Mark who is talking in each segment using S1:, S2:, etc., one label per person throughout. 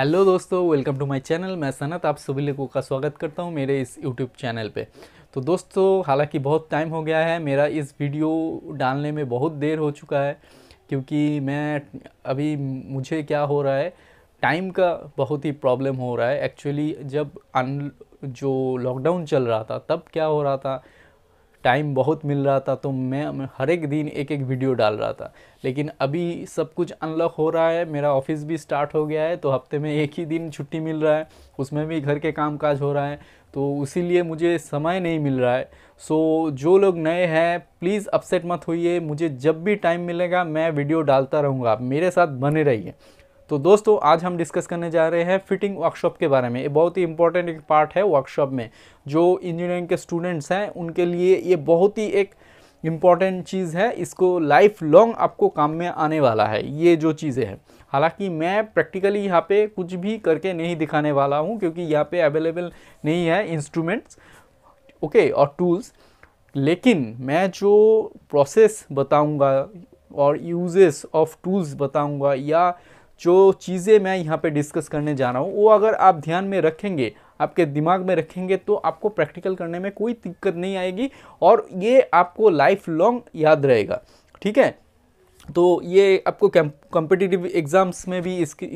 S1: Hello दोस्तों welcome to my channel मैं सनत आप सभी लोगों का स्वागत करता हूं मेरे इस यूट्यूब चैनल पे तो दोस्तों हालांकि बहुत टाइम हो गया है मेरा इस वीडियो डालने में बहुत देर हो चुका है क्योंकि मैं अभी मुझे क्या हो रहा है टाइम का बहुत ही प्रॉब्लम हो रहा है एक्चुअली जब अन जो लॉकडाउन चल रहा था तब क्या हो रहा था टाइम बहुत मिल रहा था तो मैं हर एक दिन एक एक वीडियो डाल रहा था लेकिन अभी सब कुछ अनलॉक हो रहा है मेरा ऑफिस भी स्टार्ट हो गया है तो हफ्ते में एक ही दिन छुट्टी मिल रहा है उसमें भी घर के काम काज हो रहा है तो उसी मुझे समय नहीं मिल रहा है सो so, जो लोग नए हैं प्लीज़ अपसेट मत होइए मुझे जब भी टाइम मिलेगा मैं वीडियो डालता रहूँगा आप मेरे साथ बने रहिए तो दोस्तों आज हम डिस्कस करने जा रहे हैं फिटिंग वर्कशॉप के बारे में ये बहुत ही इंपॉर्टेंट एक पार्ट है वर्कशॉप में जो इंजीनियरिंग के स्टूडेंट्स हैं उनके लिए ये बहुत ही एक इम्पॉर्टेंट चीज़ है इसको लाइफ लॉन्ग आपको काम में आने वाला है ये जो चीज़ें हैं हालांकि मैं प्रैक्टिकली यहाँ पे कुछ भी करके नहीं दिखाने वाला हूँ क्योंकि यहाँ पे अवेलेबल नहीं है इंस्ट्रूमेंट्स ओके और टूल्स लेकिन मैं जो प्रोसेस बताऊँगा और यूजेस ऑफ टूल्स बताऊँगा या जो चीज़ें मैं यहाँ पे डिस्कस करने जा रहा हूँ वो अगर आप ध्यान में रखेंगे आपके दिमाग में रखेंगे तो आपको प्रैक्टिकल करने में कोई दिक्कत नहीं आएगी और ये आपको लाइफ लॉन्ग याद रहेगा ठीक है तो ये आपको कॉम्पिटिटिव एग्ज़ाम्स में भी इसकी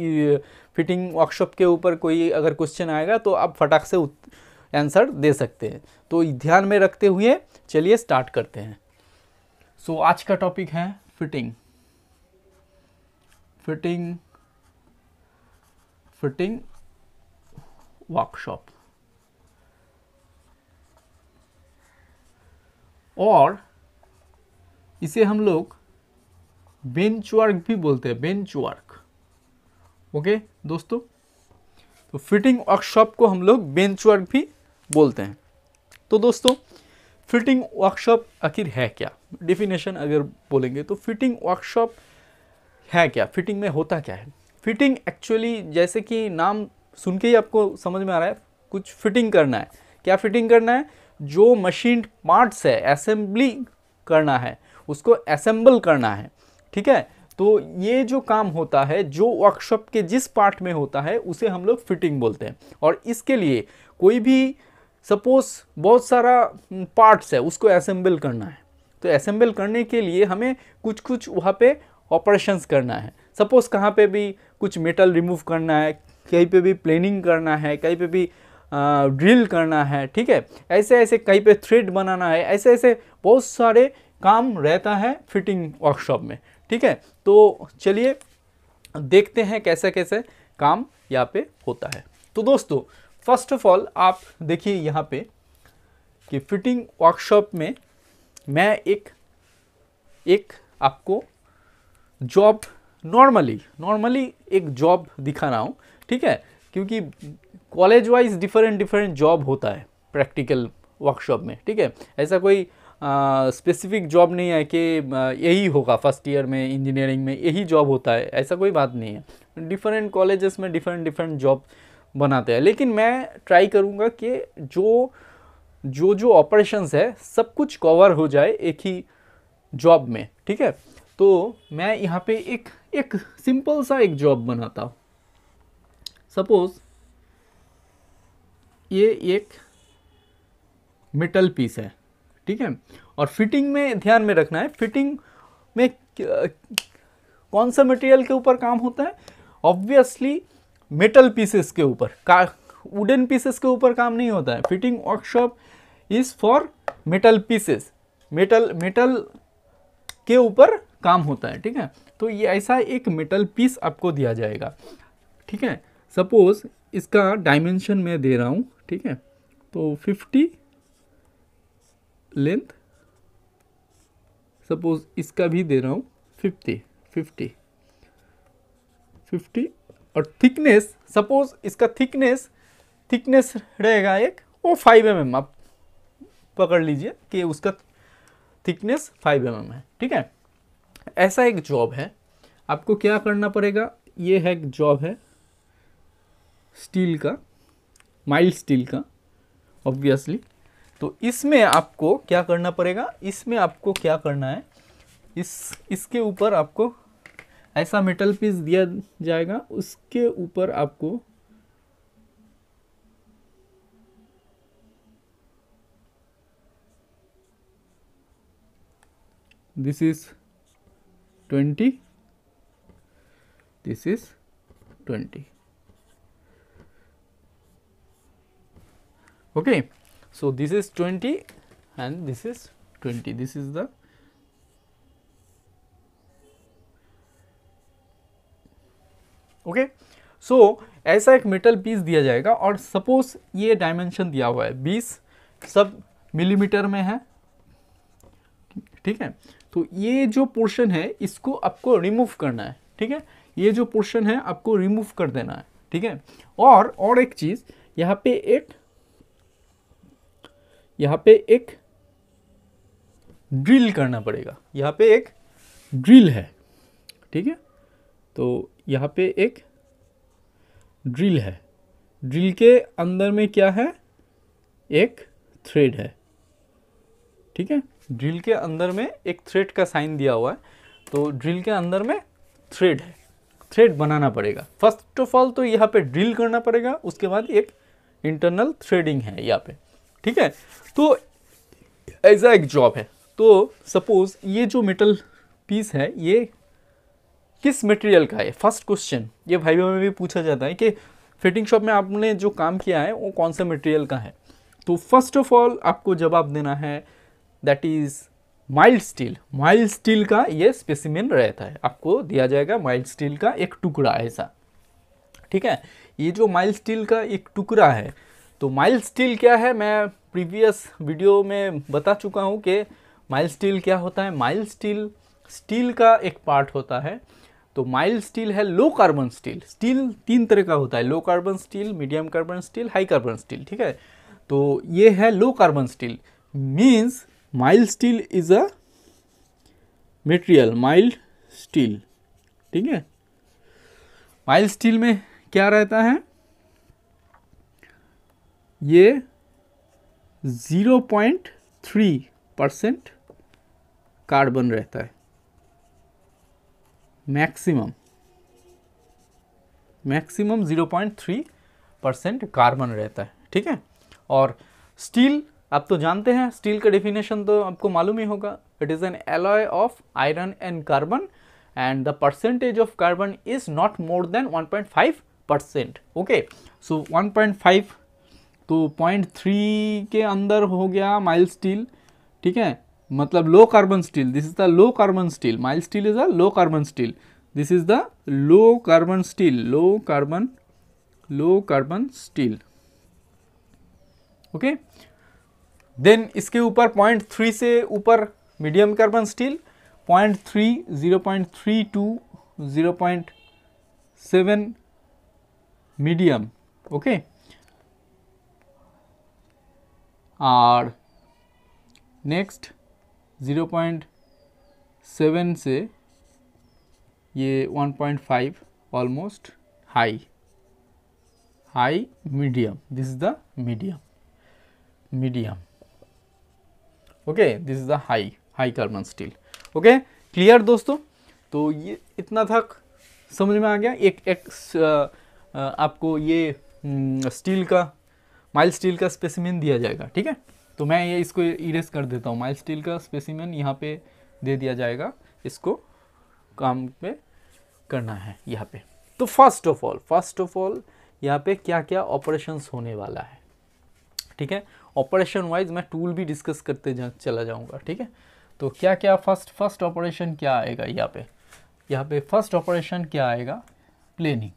S1: फिटिंग वर्कशॉप के ऊपर कोई अगर क्वेश्चन आएगा तो आप फटाक से आंसर दे सकते हैं तो ध्यान में रखते हुए चलिए स्टार्ट करते हैं सो so, आज का टॉपिक है फिटिंग फिटिंग फिटिंग वर्कशॉप और इसे हम लोग बेंच वर्क भी बोलते हैं बेंच वर्क ओके दोस्तों तो फिटिंग वर्कशॉप को हम लोग बेंच वर्क भी बोलते हैं तो दोस्तों फिटिंग वर्कशॉप आखिर है क्या डिफिनेशन अगर बोलेंगे तो फिटिंग वर्कशॉप है क्या फिटिंग में होता क्या है फिटिंग एक्चुअली जैसे कि नाम सुन के ही आपको समझ में आ रहा है कुछ फिटिंग करना है क्या फिटिंग करना है जो मशीन पार्ट्स है असेंबली करना है उसको असेंबल करना है ठीक है तो ये जो काम होता है जो वर्कशॉप के जिस पार्ट में होता है उसे हम लोग फिटिंग बोलते हैं और इसके लिए कोई भी सपोज बहुत सारा पार्ट्स है उसको असेंबल करना है तो असेंबल करने के लिए हमें कुछ कुछ वहाँ पे ऑपरेशंस करना है सपोज़ कहाँ पे भी कुछ मेटल रिमूव करना है कहीं पे भी प्लेनिंग करना है कहीं पे भी ड्रिल करना है ठीक है ऐसे ऐसे कहीं पे थ्रेड बनाना है ऐसे ऐसे बहुत सारे काम रहता है फिटिंग वर्कशॉप में ठीक है तो चलिए देखते हैं कैसे कैसे काम यहाँ पे होता है तो दोस्तों फर्स्ट ऑफ ऑल आप देखिए यहाँ पे कि फिटिंग वर्कशॉप में मैं एक एक आपको जॉब नॉर्मली नॉर्मली एक जॉब दिखा रहा हूँ ठीक है क्योंकि college wise different different job होता है प्रैक्टिकल वर्कशॉप में ठीक है ऐसा कोई स्पेसिफिक जॉब नहीं है कि यही होगा फर्स्ट ईयर में इंजीनियरिंग में यही जॉब होता है ऐसा कोई बात नहीं है डिफरेंट कॉलेजेस में डिफरेंट डिफरेंट जॉब बनाते हैं लेकिन मैं ट्राई करूँगा कि जो जो जो ऑपरेशंस है सब कुछ कवर हो जाए एक ही जॉब में ठीक है तो मैं यहाँ पे एक एक सिंपल सा एक जॉब बनाता हूँ सपोज ये एक मेटल पीस है ठीक है और फिटिंग में ध्यान में रखना है फिटिंग में कौन सा मटेरियल के ऊपर काम होता है ऑब्वियसली मेटल पीसेस के ऊपर का वुडन पीसेस के ऊपर काम नहीं होता है fitting workshop is for metal pieces metal metal के ऊपर काम होता है ठीक है तो ये ऐसा एक मेटल पीस आपको दिया जाएगा ठीक है सपोज इसका डायमेंशन मैं दे रहा हूँ ठीक है तो फिफ्टी लेंथ सपोज इसका भी दे रहा हूँ फिफ्टी फिफ्टी फिफ्टी और थिकनेस सपोज इसका थिकनेस थिकनेस रहेगा एक वो फाइव एम एम आप पकड़ लीजिए कि उसका थिकनेस फाइव एम एम है ठीक है ऐसा एक जॉब है आपको क्या करना पड़ेगा ये है एक जॉब है स्टील का माइल्ड स्टील का ऑब्वियसली तो इसमें आपको क्या करना पड़ेगा इसमें आपको क्या करना है इस इसके ऊपर आपको ऐसा मेटल पीस दिया जाएगा उसके ऊपर आपको this is 20 this is 20 okay so this is 20 and this is 20 this is the okay so ऐसा एक मेटल पीस दिया जाएगा और सपोज ये डायमेंशन दिया हुआ है 20 सब मिलीमीटर में है ठीक है तो ये जो पोर्शन है इसको आपको रिमूव करना है ठीक है ये जो पोर्शन है आपको रिमूव कर देना है ठीक है और और एक चीज़ यहाँ पे एक यहाँ पे एक ड्रिल करना पड़ेगा यहाँ पे एक ड्रिल है ठीक है तो यहाँ पे एक ड्रिल है ड्रिल के अंदर में क्या है एक थ्रेड है ठीक है ड्रिल के अंदर में एक थ्रेड का साइन दिया हुआ है तो ड्रिल के अंदर में थ्रेड है थ्रेड बनाना पड़ेगा फर्स्ट ऑफ ऑल तो यहाँ पे ड्रिल करना पड़ेगा उसके बाद एक इंटरनल थ्रेडिंग है यहाँ पे ठीक है तो ऐसा एक जॉब है तो सपोज़ ये जो मेटल पीस है ये किस मटेरियल का है फर्स्ट क्वेश्चन ये भाई में भी पूछा जाता है कि फिटिंग शॉप में आपने जो काम किया है वो कौन सा मटेरियल का है तो फर्स्ट ऑफ ऑल आपको जवाब देना है that is mild steel mild steel का ये स्पेसिमिन रहता है आपको दिया जाएगा माइल्ड स्टील का एक टुकड़ा ऐसा ठीक है ये जो माइल्ड स्टील का एक टुकड़ा है तो माइल्ड स्टील क्या है मैं प्रीवियस वीडियो में बता चुका हूँ कि माइल स्टील क्या होता है माइल स्टील स्टील का एक पार्ट होता है तो माइल्ड स्टील है लो कार्बन स्टील स्टील तीन तरह का होता है low carbon steel medium carbon steel high carbon steel ठीक है तो ये है low carbon steel means mild steel is a material mild steel ठीक है माइल्ड स्टील में क्या रहता है ये zero point three percent carbon रहता है मैक्सिमम मैक्सिमम 0.3 परसेंट कार्बन रहता है ठीक है और स्टील आप तो जानते हैं स्टील का डेफिनेशन तो आपको मालूम ही होगा it is an alloy of iron and carbon and the percentage of carbon is not more than 1.5 percent okay so 1.5 तो पॉइंट थ्री के अंदर हो गया माइल स्टील ठीक है मतलब low carbon steel this is the low carbon steel mild steel is a low carbon steel this is the low carbon steel low carbon low carbon steel okay then इसके ऊपर point three से ऊपर medium carbon steel point three zero point three to zero point seven medium okay और next zero point seven से ये one point five almost high high medium this is the medium medium okay this is the high high carbon steel okay clear दोस्तों तो ये इतना तक समझ में आ गया एक एक आपको ये स्टील हम्म, का माइल स्टील का स्पेसिमेंट दिया जाएगा ठीक है तो मैं ये इसको इरेज कर देता हूँ माइल स्टील का स्पेसिमेंट यहाँ पे दे दिया जाएगा इसको काम पे करना है यहाँ पे तो first of all first of all यहाँ पे क्या क्या ऑपरेशंस होने वाला है ठीक है ऑपरेशन वाइज मैं टूल भी डिस्कस करते जा चला जाऊँगा ठीक है तो क्या क्या फर्स्ट फर्स्ट ऑपरेशन क्या आएगा यहाँ पे यहाँ पे फर्स्ट ऑपरेशन क्या आएगा planning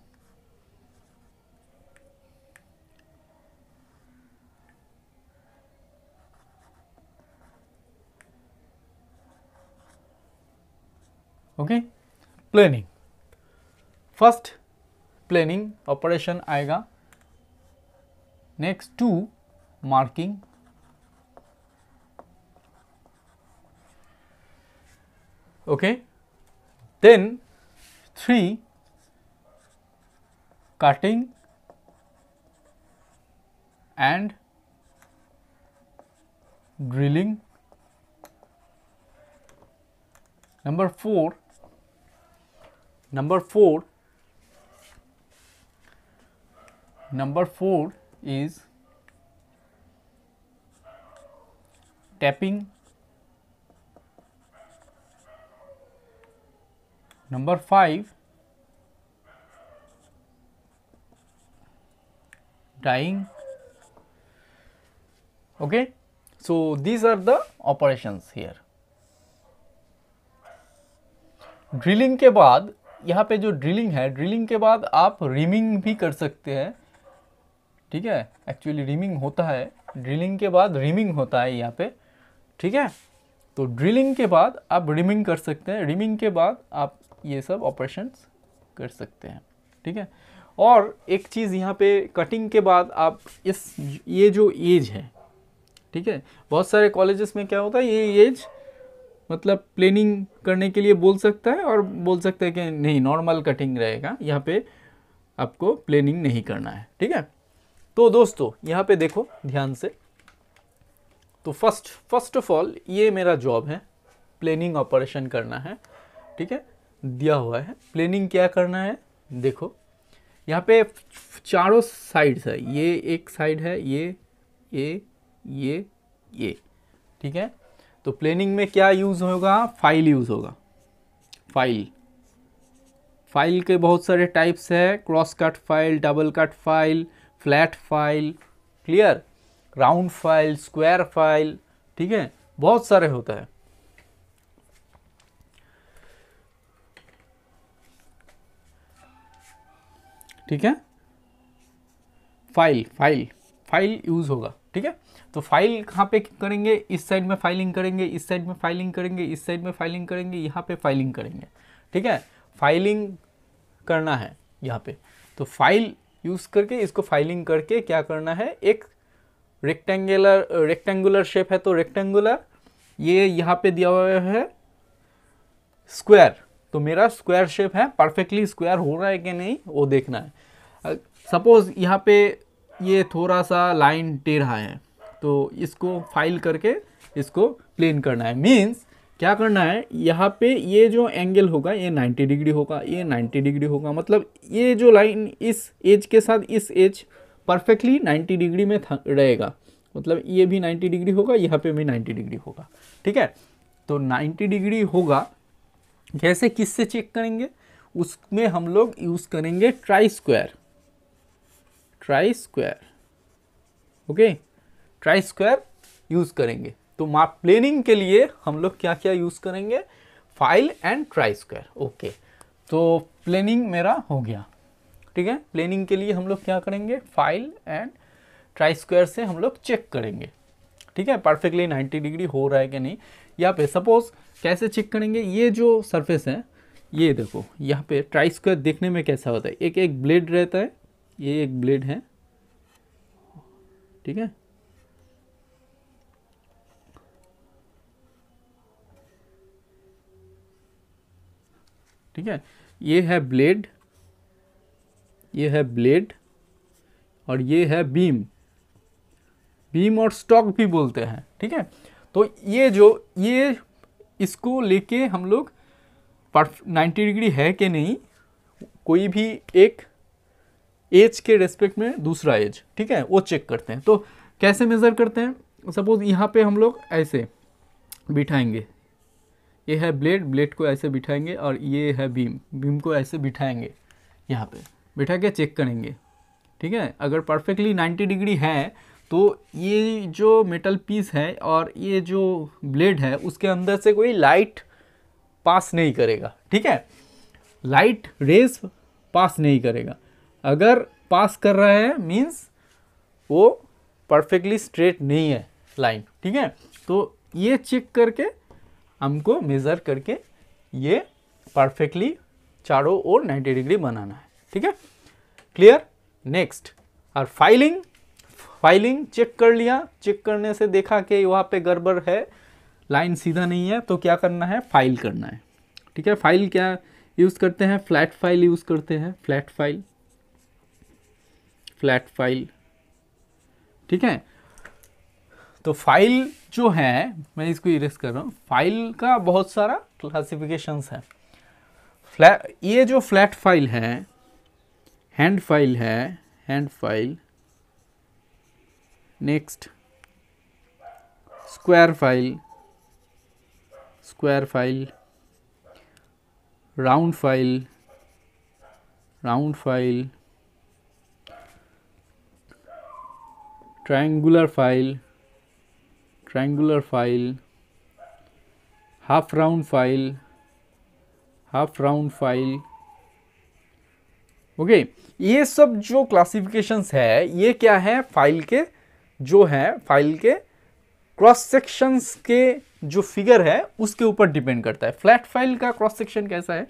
S1: okay planning first planning operation आएगा next to marking okay then 3 cutting and drilling number 4 number 4 number 4 is tapping number five dieing okay so these are the operation here drilling के बाद यहां पे जो drilling है drilling के बाद आप रिमिंग भी कर सकते हैं ठीक है एक्चुअली रिमिंग होता है ड्रिलिंग के बाद रिमिंग होता है यहाँ पे ठीक है तो ड्रिलिंग के बाद आप रिमिंग कर सकते हैं रिमिंग के बाद आप ये सब ऑपरेशंस कर सकते हैं ठीक है और एक चीज़ यहाँ पे कटिंग के बाद आप इस ये जो एज है ठीक है बहुत सारे कॉलेजेस में क्या होता है ये एज मतलब प्लेनिंग करने के लिए बोल सकता है और बोल सकता है कि नहीं नॉर्मल कटिंग रहेगा यहाँ पे आपको प्लेनिंग नहीं करना है ठीक है तो दोस्तों यहाँ पे देखो ध्यान से तो फर्स्ट फर्स्ट ऑफ ऑल ये मेरा जॉब है प्लानिंग ऑपरेशन करना है ठीक है दिया हुआ है प्लानिंग क्या करना है देखो यहाँ पे चारों साइड्स है ये एक साइड है ये ये ये ये ठीक है तो प्लानिंग में क्या यूज़ होगा फाइल यूज़ होगा फाइल फाइल के बहुत सारे टाइप्स है cross cut file double cut file flat file clear round file square file ठीक है बहुत सारे होते हैं ठीक है फाइल फाइल फाइल यूज होगा ठीक है तो फाइल कहाँ पे करेंगे इस साइड में फाइलिंग करेंगे इस साइड में फाइलिंग करेंगे इस साइड में फाइलिंग करेंगे यहाँ पे फाइलिंग करेंगे ठीक है फाइलिंग करना है यहाँ पे तो फाइल यूज़ करके इसको फाइलिंग करके क्या करना है एक रेक्टेंगुलर रेक्टेंगुलर शेप है तो रेक्टेंगुलर ये यहाँ पे दिया हुआ है स्क्वायर तो मेरा स्क्वायर शेप है परफेक्टली स्क्वायर हो रहा है कि नहीं वो देखना है सपोज़ uh, यहाँ पे ये थोड़ा सा लाइन टेढ़ा है तो इसको फाइल करके इसको प्लेन करना है मीन्स क्या करना है यहाँ पे ये जो एंगल होगा ये 90 डिग्री होगा ये 90 डिग्री होगा मतलब ये जो लाइन इस एज के साथ इस एज परफेक्टली 90 डिग्री में रहेगा मतलब ये भी 90 डिग्री होगा यहाँ पे भी 90 डिग्री होगा ठीक है तो 90 डिग्री होगा जैसे किससे चेक करेंगे उसमें हम लोग यूज़ करेंगे try square try square okay try square use करेंगे तो माप प्लेनिंग के लिए हम लोग क्या क्या यूज़ करेंगे file and try square okay तो प्लेनिंग मेरा हो गया ठीक है प्लेनिंग के लिए हम लोग क्या करेंगे फाइल एंड ट्राई स्क्वायर से हम लोग चेक करेंगे ठीक है परफेक्टली 90 डिग्री हो रहा है कि नहीं यहाँ पे सपोज कैसे चेक करेंगे ये जो सरफेस है ये देखो यहाँ पे ट्राई स्क्वायर देखने में कैसा होता है एक एक ब्लेड रहता है ये एक ब्लेड है ठीक है ठीक है ये है ब्लेड ये है ब्लेड और ये है बीम बीम और स्टॉक भी बोलते हैं ठीक है तो ये जो ये इसको लेके हम लोग नाइन्टी डिग्री है कि नहीं कोई भी एक एज के रेस्पेक्ट में दूसरा एज ठीक है वो चेक करते हैं तो कैसे मेज़र करते हैं सपोज़ यहाँ पे हम लोग ऐसे बिठाएंगे ये है ब्लेड ब्लेड को ऐसे बिठाएंगे और ये है बीम बीम को ऐसे बिठाएंगे यहाँ पे बैठा के चेक करेंगे ठीक है अगर परफेक्टली 90 डिग्री है तो ये जो मेटल पीस है और ये जो ब्लेड है उसके अंदर से कोई लाइट पास नहीं करेगा ठीक है लाइट रेज पास नहीं करेगा अगर पास कर रहा है मीन्स वो परफेक्टली स्ट्रेट नहीं है लाइन ठीक है तो ये चेक करके हमको मेज़र करके ये परफेक्टली चारों ओर 90 डिग्री बनाना है ठीक है क्लियर नेक्स्ट और फाइलिंग फाइलिंग चेक कर लिया चेक करने से देखा कि वहाँ पे गड़बड़ है लाइन सीधा नहीं है तो क्या करना है फाइल करना है ठीक है फाइल क्या यूज़ करते हैं फ्लैट फाइल यूज़ करते हैं फ्लैट फाइल फ्लैट फाइल ठीक है तो फाइल जो है मैं इसको इरेज कर रहा हूँ फाइल का बहुत सारा क्लासिफिकेशंस है फ्लैट ये जो फ्लैट फाइल है हैंड फाइल है hand file next square file square file round file round file triangular file triangular file half round file half round file okay ये सब जो क्लासिफिकेशंस है ये क्या है फाइल के जो है फाइल के क्रॉस सेक्शंस के जो फिगर है उसके ऊपर डिपेंड करता है फ्लैट फाइल का क्रॉस सेक्शन कैसा है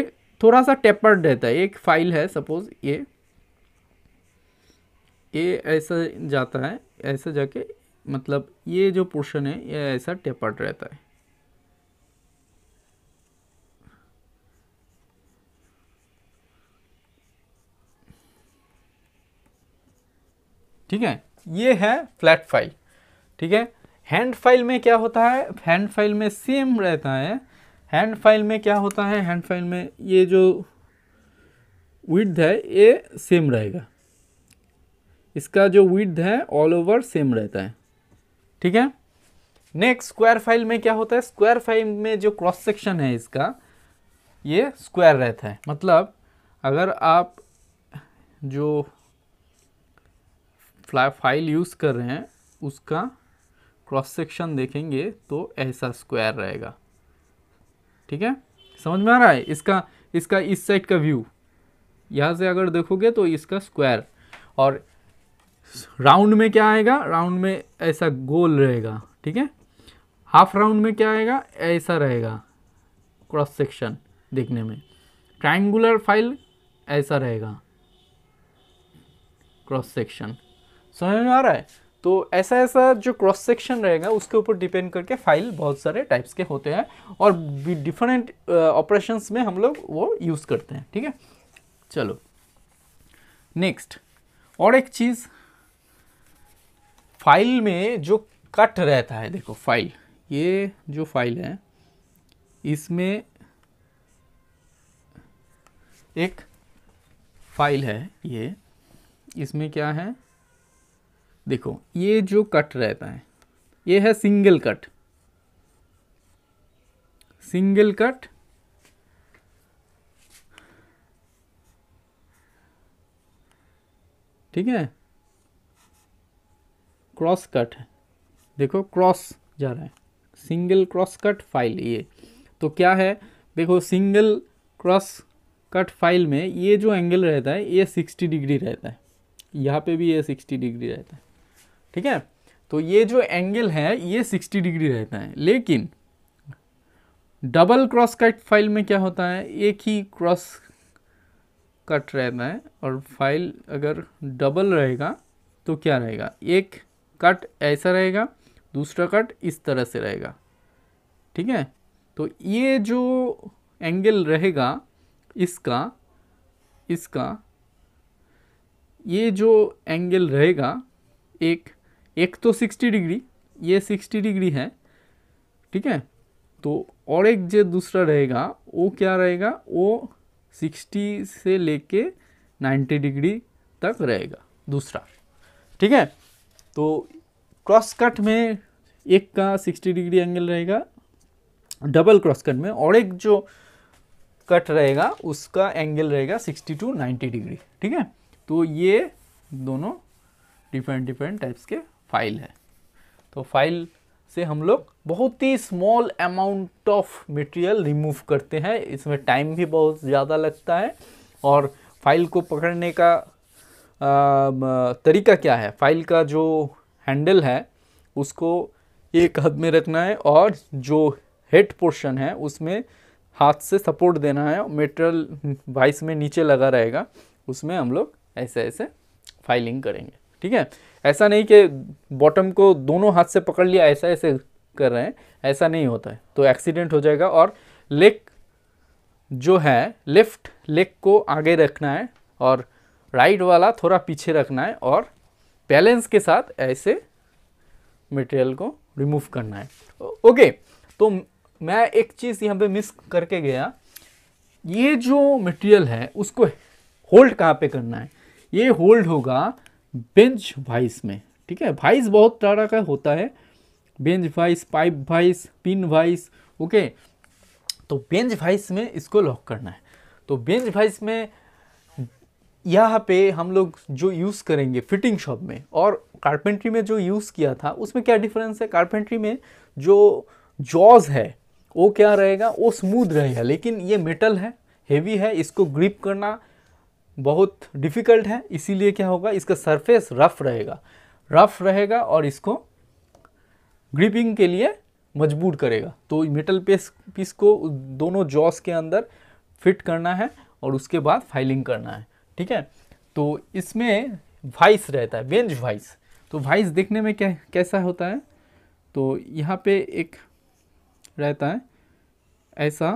S1: एक थोड़ा सा टेपर्ड रहता है एक फाइल है सपोज ये ये ऐसा जाता है ऐसा जाके मतलब ये जो पोर्शन है ये ऐसा टेपर्ड रहता है ठीक है ये है फ्लैट फाइल ठीक है हैंड फाइल में क्या होता है हैंड फाइल में सेम रहता है हैंड फाइल में क्या होता है हैंड फाइल में ये जो विड्थ है ये सेम रहेगा इसका जो विड्थ है ऑल ओवर सेम रहता है ठीक है नेक्स्ट स्क्वायर फाइल में क्या होता है स्क्वायर फाइल में जो क्रॉस सेक्शन है इसका ये स्क्वायर रहता है मतलब अगर आप जो फाइल यूज़ कर रहे हैं उसका क्रॉस सेक्शन देखेंगे तो ऐसा स्क्वायर रहेगा ठीक है समझ में आ रहा है इसका इसका इस साइड का व्यू यहाँ से अगर देखोगे तो इसका स्क्वायर और राउंड में क्या आएगा राउंड में ऐसा गोल रहेगा ठीक है हाफ राउंड में क्या आएगा ऐसा रहेगा क्रॉस सेक्शन देखने में ट्राइंगुलर फाइल ऐसा रहेगा क्रॉस सेक्शन समझ में आ रहा है तो ऐसा ऐसा जो क्रॉस सेक्शन रहेगा उसके ऊपर डिपेंड करके फाइल बहुत सारे टाइप्स के होते हैं और डिफरेंट ऑपरेशंस uh, में हम लोग वो यूज़ करते हैं ठीक है चलो नेक्स्ट और एक चीज़ फाइल में जो कट रहता है देखो फाइल ये जो फाइल है इसमें एक फाइल है ये इसमें क्या है देखो ये जो कट रहता है ये है सिंगल कट सिंगल कट ठीक है क्रॉस कट है देखो क्रॉस जा रहा है सिंगल क्रॉस कट फाइल ये तो क्या है देखो सिंगल क्रॉस कट फाइल में ये जो एंगल रहता है ये सिक्सटी डिग्री रहता है यहाँ पे भी ये सिक्सटी डिग्री रहता है ठीक है तो ये जो एंगल है ये 60 डिग्री रहता है लेकिन डबल क्रॉस कट फाइल में क्या होता है एक ही क्रॉस कट रहता है और फाइल अगर डबल रहेगा तो क्या रहेगा एक कट ऐसा रहेगा दूसरा कट इस तरह से रहेगा ठीक है तो ये जो एंगल रहेगा इसका इसका ये जो एंगल रहेगा एक एक तो सिक्सटी डिग्री ये सिक्सटी डिग्री है ठीक है तो और एक जो दूसरा रहेगा वो क्या रहेगा वो सिक्सटी से लेके नाइन्टी डिग्री तक रहेगा दूसरा ठीक है तो क्रॉस कट में एक का सिक्सटी डिग्री एंगल रहेगा डबल क्रॉस कट में और एक जो कट रहेगा उसका एंगल रहेगा सिक्सटी टू नाइन्टी डिग्री ठीक है तो ये दोनों डिफरेंट डिफरेंट टाइप्स के फाइल है तो फाइल से हम लोग बहुत ही small amount of material remove करते हैं इसमें टाइम भी बहुत ज़्यादा लगता है और फाइल को पकड़ने का आ, तरीका क्या है फाइल का जो हैंडल है उसको एक हद में रखना है और जो हेड पोर्शन है उसमें हाथ से सपोर्ट देना है मेटेरियल वाइस में नीचे लगा रहेगा उसमें हम लोग ऐसे ऐसे फाइलिंग करेंगे ठीक है ऐसा नहीं कि बॉटम को दोनों हाथ से पकड़ लिया ऐसा ऐसे कर रहे हैं ऐसा नहीं होता है तो एक्सीडेंट हो जाएगा और लेग जो है लेफ्ट लेग को आगे रखना है और राइट वाला थोड़ा पीछे रखना है और बैलेंस के साथ ऐसे मटेरियल को रिमूव करना है ओके तो मैं एक चीज़ यहाँ पे मिस करके गया ये जो मटेरियल है उसको होल्ड कहाँ पे करना है ये होल्ड होगा बेंच वाइस में ठीक है वाइस बहुत तरह का होता है bench vice pipe vice pin vice okay तो बेंच वाइस में इसको लॉक करना है तो बेंच वाइस में यहाँ पे हम लोग जो यूज़ करेंगे फिटिंग शॉप में और कारपेंट्री में जो यूज़ किया था उसमें क्या डिफरेंस है कारपेंट्री में जो जॉज है वो क्या रहेगा वो स्मूथ रहेगा लेकिन ये मेटल है हेवी है इसको ग्रिप करना बहुत डिफ़िकल्ट है इसीलिए क्या होगा इसका सरफेस रफ रहेगा रफ रहेगा और इसको ग्रिपिंग के लिए मजबूर करेगा तो मेटल पेस पीस को दोनों जॉस के अंदर फिट करना है और उसके बाद फाइलिंग करना है ठीक है तो इसमें वाइस रहता है बेंच वाइस तो वाइस देखने में क्या कैसा होता है तो यहाँ पे एक रहता है ऐसा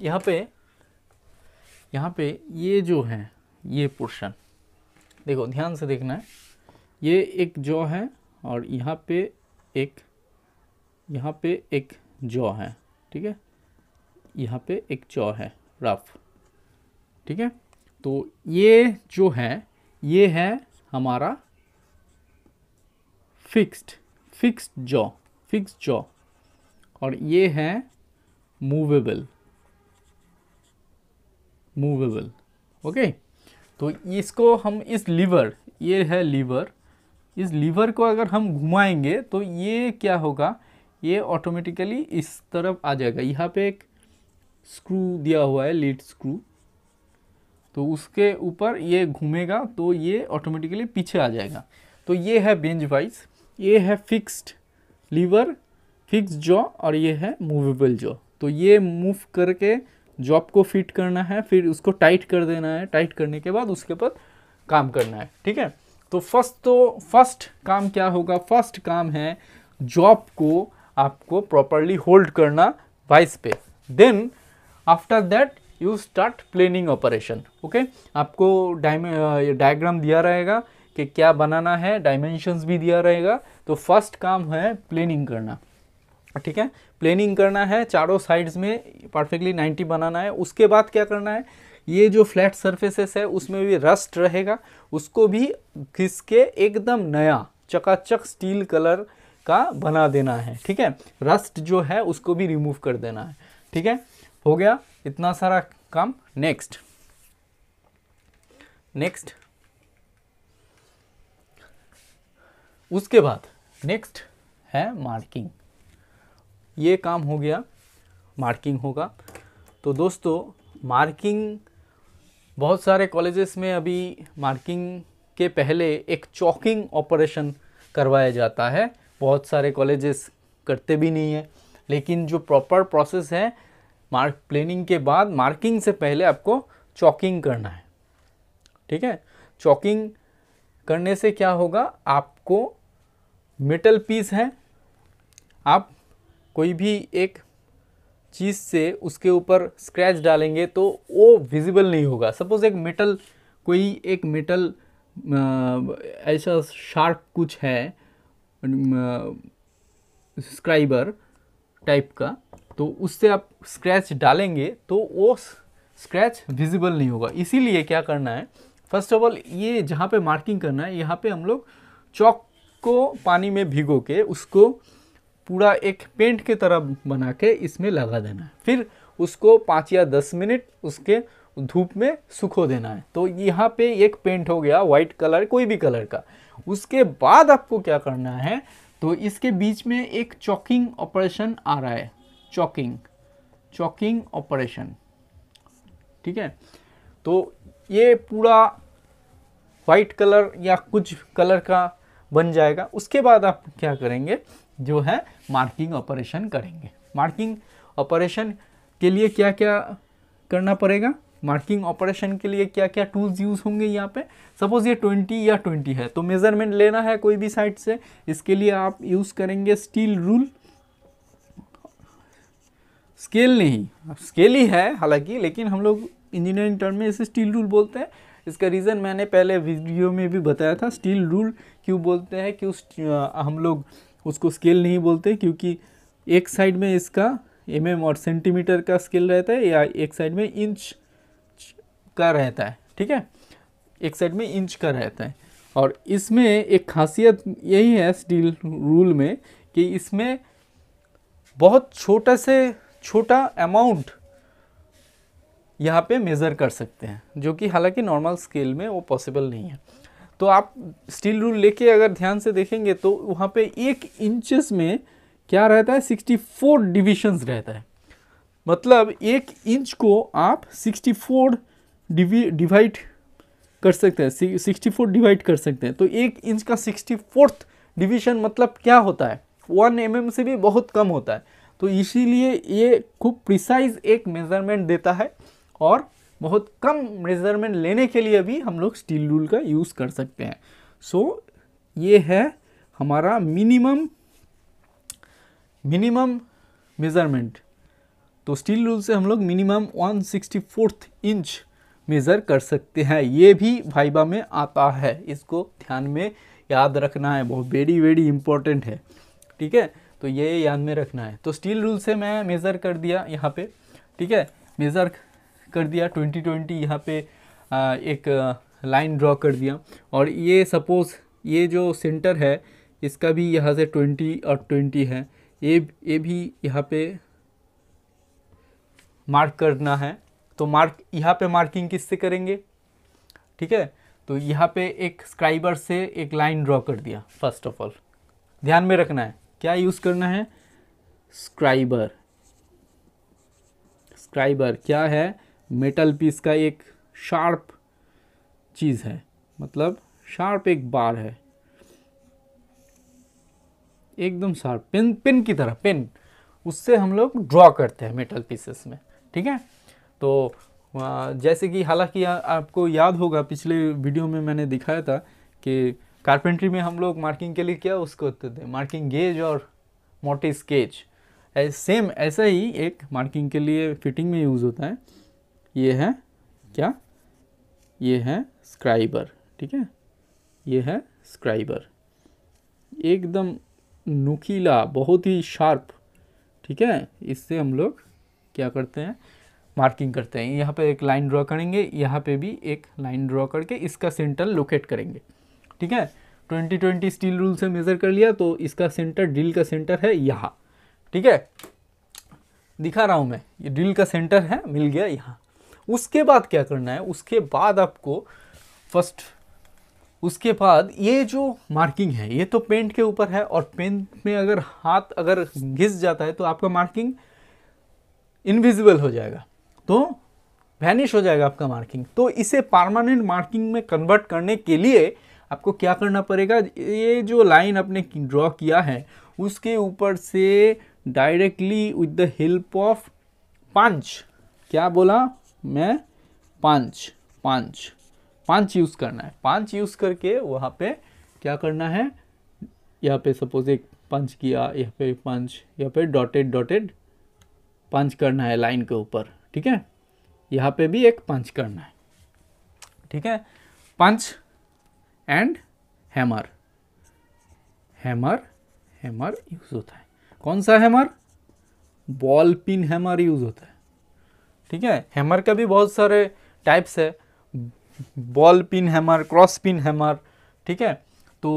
S1: यहाँ पे यहाँ पे ये जो है ये पोर्शन देखो ध्यान से देखना है ये एक जॉ है और यहाँ पे एक यहाँ पे एक जॉ है ठीक है यहाँ पे एक जॉ है रफ ठीक है तो ये जो है ये है हमारा fixed fixed jaw fixed jaw और ये है मूवेबल मूवेबल ओके तो इसको हम इस लीवर ये है लीवर इस लीवर को अगर हम घुमाएंगे तो ये क्या होगा ये ऑटोमेटिकली इस तरफ आ जाएगा यहाँ पे एक स्क्रू दिया हुआ है लीड स्क्रू तो उसके ऊपर ये घूमेगा तो ये ऑटोमेटिकली पीछे आ जाएगा तो ये है बेंच वाइज ये है फिक्स्ड लीवर फिक्स जॉ और ये है मूवेबल जॉ तो ये मूव करके जॉब को फिट करना है फिर उसको टाइट कर देना है टाइट करने के बाद उसके ऊपर काम करना है ठीक है तो फर्स्ट तो फर्स्ट काम क्या होगा फर्स्ट काम है जॉब को आपको प्रॉपरली होल्ड करना वाइस पे then after that you start planning operation okay आपको डायग्राम दिया रहेगा कि क्या बनाना है डायमेंशंस भी दिया रहेगा तो फर्स्ट काम है प्लेनिंग करना ठीक है प्लेनिंग करना है चारों साइड्स में परफेक्टली 90 बनाना है उसके बाद क्या करना है ये जो फ्लैट सर्फेसेस है उसमें भी रस्ट रहेगा उसको भी घिस के एकदम नया चकाचक स्टील कलर का बना देना है ठीक है रस्ट जो है उसको भी रिमूव कर देना है ठीक है हो गया इतना सारा काम नेक्स्ट नेक्स्ट उसके बाद नेक्स्ट है मार्किंग ये काम हो गया मार्किंग होगा तो दोस्तों मार्किंग बहुत सारे कॉलेजेस में अभी मार्किंग के पहले एक चॉकिंग ऑपरेशन करवाया जाता है बहुत सारे कॉलेजेस करते भी नहीं है लेकिन जो प्रॉपर प्रोसेस है मार्क प्लानिंग के बाद मार्किंग से पहले आपको चॉकिंग करना है ठीक है चॉकिंग करने से क्या होगा आपको मेटल पीस है आप कोई भी एक चीज़ से उसके ऊपर स्क्रैच डालेंगे तो वो विजिबल नहीं होगा सपोज़ एक मेटल कोई एक मेटल ऐसा शार्प कुछ है स्क्राइबर टाइप का तो उससे आप स्क्रैच डालेंगे तो वो स्क्रैच विजिबल नहीं होगा इसीलिए क्या करना है फर्स्ट ऑफ ऑल ये जहाँ पे मार्किंग करना है यहाँ पे हम लोग चौक को पानी में भिगो के उसको पूरा एक पेंट की तरह बना के इसमें लगा देना है फिर उसको पाँच या दस मिनट उसके धूप में सुखो देना है तो यहाँ पे एक पेंट हो गया वाइट कलर कोई भी कलर का उसके बाद आपको क्या करना है तो इसके बीच में एक चॉकिंग ऑपरेशन आ रहा है चॉकिंग चॉकिंग ऑपरेशन ठीक है तो ये पूरा वाइट कलर या कुछ कलर का बन जाएगा उसके बाद आप क्या करेंगे जो है मार्किंग ऑपरेशन करेंगे मार्किंग ऑपरेशन के लिए क्या क्या करना पड़ेगा मार्किंग ऑपरेशन के लिए क्या क्या टूल्स यूज़ होंगे यहाँ पे सपोज ये 20 या 20 है तो मेज़रमेंट लेना है कोई भी साइड से इसके लिए आप यूज़ करेंगे स्टील रूल स्केल नहीं स्केल ही है हालांकि लेकिन हम लोग इंजीनियरिंग टर्म में इसे स्टील रूल बोलते हैं इसका रीज़न मैंने पहले वीडियो में भी बताया था स्टील रूल क्यों बोलते हैं कि उस हम लोग उसको स्केल नहीं बोलते क्योंकि एक साइड में इसका एम mm और सेंटीमीटर का स्केल रहता है या एक साइड में इंच का रहता है ठीक है एक साइड में इंच का रहता है और इसमें एक खासियत यही है स्टील रूल में कि इसमें बहुत छोटा से छोटा अमाउंट यहाँ पे मेज़र कर सकते हैं जो कि हालांकि नॉर्मल स्केल में वो पॉसिबल नहीं है तो आप स्टील रूल लेके अगर ध्यान से देखेंगे तो वहाँ पे एक इंचेस में क्या रहता है 64 डिविशंस रहता है मतलब एक इंच को आप 64 डिवाइड कर सकते हैं 64 डिवाइड कर सकते हैं तो एक इंच का सिक्सटी फोर्थ मतलब क्या होता है वन एम mm से भी बहुत कम होता है तो इसीलिए ये खूब प्रिसाइज एक मेज़रमेंट देता है और बहुत कम मेजरमेंट लेने के लिए भी हम लोग स्टील रूल का यूज़ कर सकते हैं सो so, ये है हमारा मिनिमम मिनिमम मेज़रमेंट तो स्टील रूल से हम लोग minimum one sixty fourth inch measure कर सकते हैं ये भी वाइबा में आता है इसको ध्यान में याद रखना है बहुत वेरी वेरी इंपॉर्टेंट है ठीक है तो ये याद में रखना है तो स्टील रूल से मैं मेज़र कर दिया यहाँ पे ठीक है मेज़र कर दिया ट्वेंटी ट्वेंटी यहाँ पे आ, एक लाइन ड्रॉ कर दिया और ये सपोज़ ये जो सेंटर है इसका भी यहाँ से ट्वेंटी और ट्वेंटी है ये ये भी यहाँ पे मार्क करना है तो मार्क यहाँ पे मार्किंग किससे करेंगे ठीक है तो यहाँ पे एक स्क्राइबर से एक लाइन ड्रॉ कर दिया फर्स्ट ऑफ ऑल ध्यान में रखना है क्या यूज़ करना है स्क्राइबर स्क्राइबर क्या है मेटल पीस का एक शार्प चीज़ है मतलब शार्प एक बार है एकदम शार्प पिन पिन की तरह पिन उससे हम लोग ड्रॉ करते हैं मेटल पीसेस में ठीक है तो जैसे कि हालांकि आपको याद होगा पिछले वीडियो में मैंने दिखाया था कि कारपेंट्री में हम लोग मार्किंग के लिए क्या उसको होते थे मार्किंग गेज और मोटी स्केच सेम ऐसा ही एक मार्किंग के लिए फिटिंग में यूज़ होता है ये है क्या ये है स्क्राइबर ठीक है ये है स्क्राइबर एकदम नुकीला बहुत ही शार्प ठीक है इससे हम लोग क्या करते हैं मार्किंग करते हैं यहाँ पे एक लाइन ड्रॉ करेंगे यहाँ पे भी एक लाइन ड्रॉ करके इसका सेंटर लोकेट करेंगे ठीक है ट्वेंटी ट्वेंटी स्टील रूल से मेज़र कर लिया तो इसका सेंटर ड्रिल का सेंटर है यहाँ ठीक है दिखा रहा हूँ मैं ये ड्रिल का सेंटर है मिल गया यहाँ उसके बाद क्या करना है उसके बाद आपको फर्स्ट उसके बाद ये जो मार्किंग है ये तो पेंट के ऊपर है और पेंट में अगर हाथ अगर घिस जाता है तो आपका मार्किंग इनविजिबल हो जाएगा तो वैनिश हो जाएगा आपका मार्किंग तो इसे परमानेंट मार्किंग में कन्वर्ट करने के लिए आपको क्या करना पड़ेगा ये जो लाइन आपने ड्रॉ किया है उसके ऊपर से directly with the help of punch क्या बोला में पांच पांच पांच यूज़ करना है पांच यूज़ करके वहाँ पे क्या करना है यहाँ पे सपोज एक पंच किया यहाँ पे पंच यहाँ पे डॉटेड डॉटेड पंच करना है लाइन के ऊपर ठीक है यहाँ पे भी एक पंच करना है ठीक है punch and hammer hammer hammer use होता है कौन सा hammer ball pin hammer use होता है ठीक है हैमर का भी बहुत सारे टाइप्स है ball pin hammer cross pin hammer ठीक है तो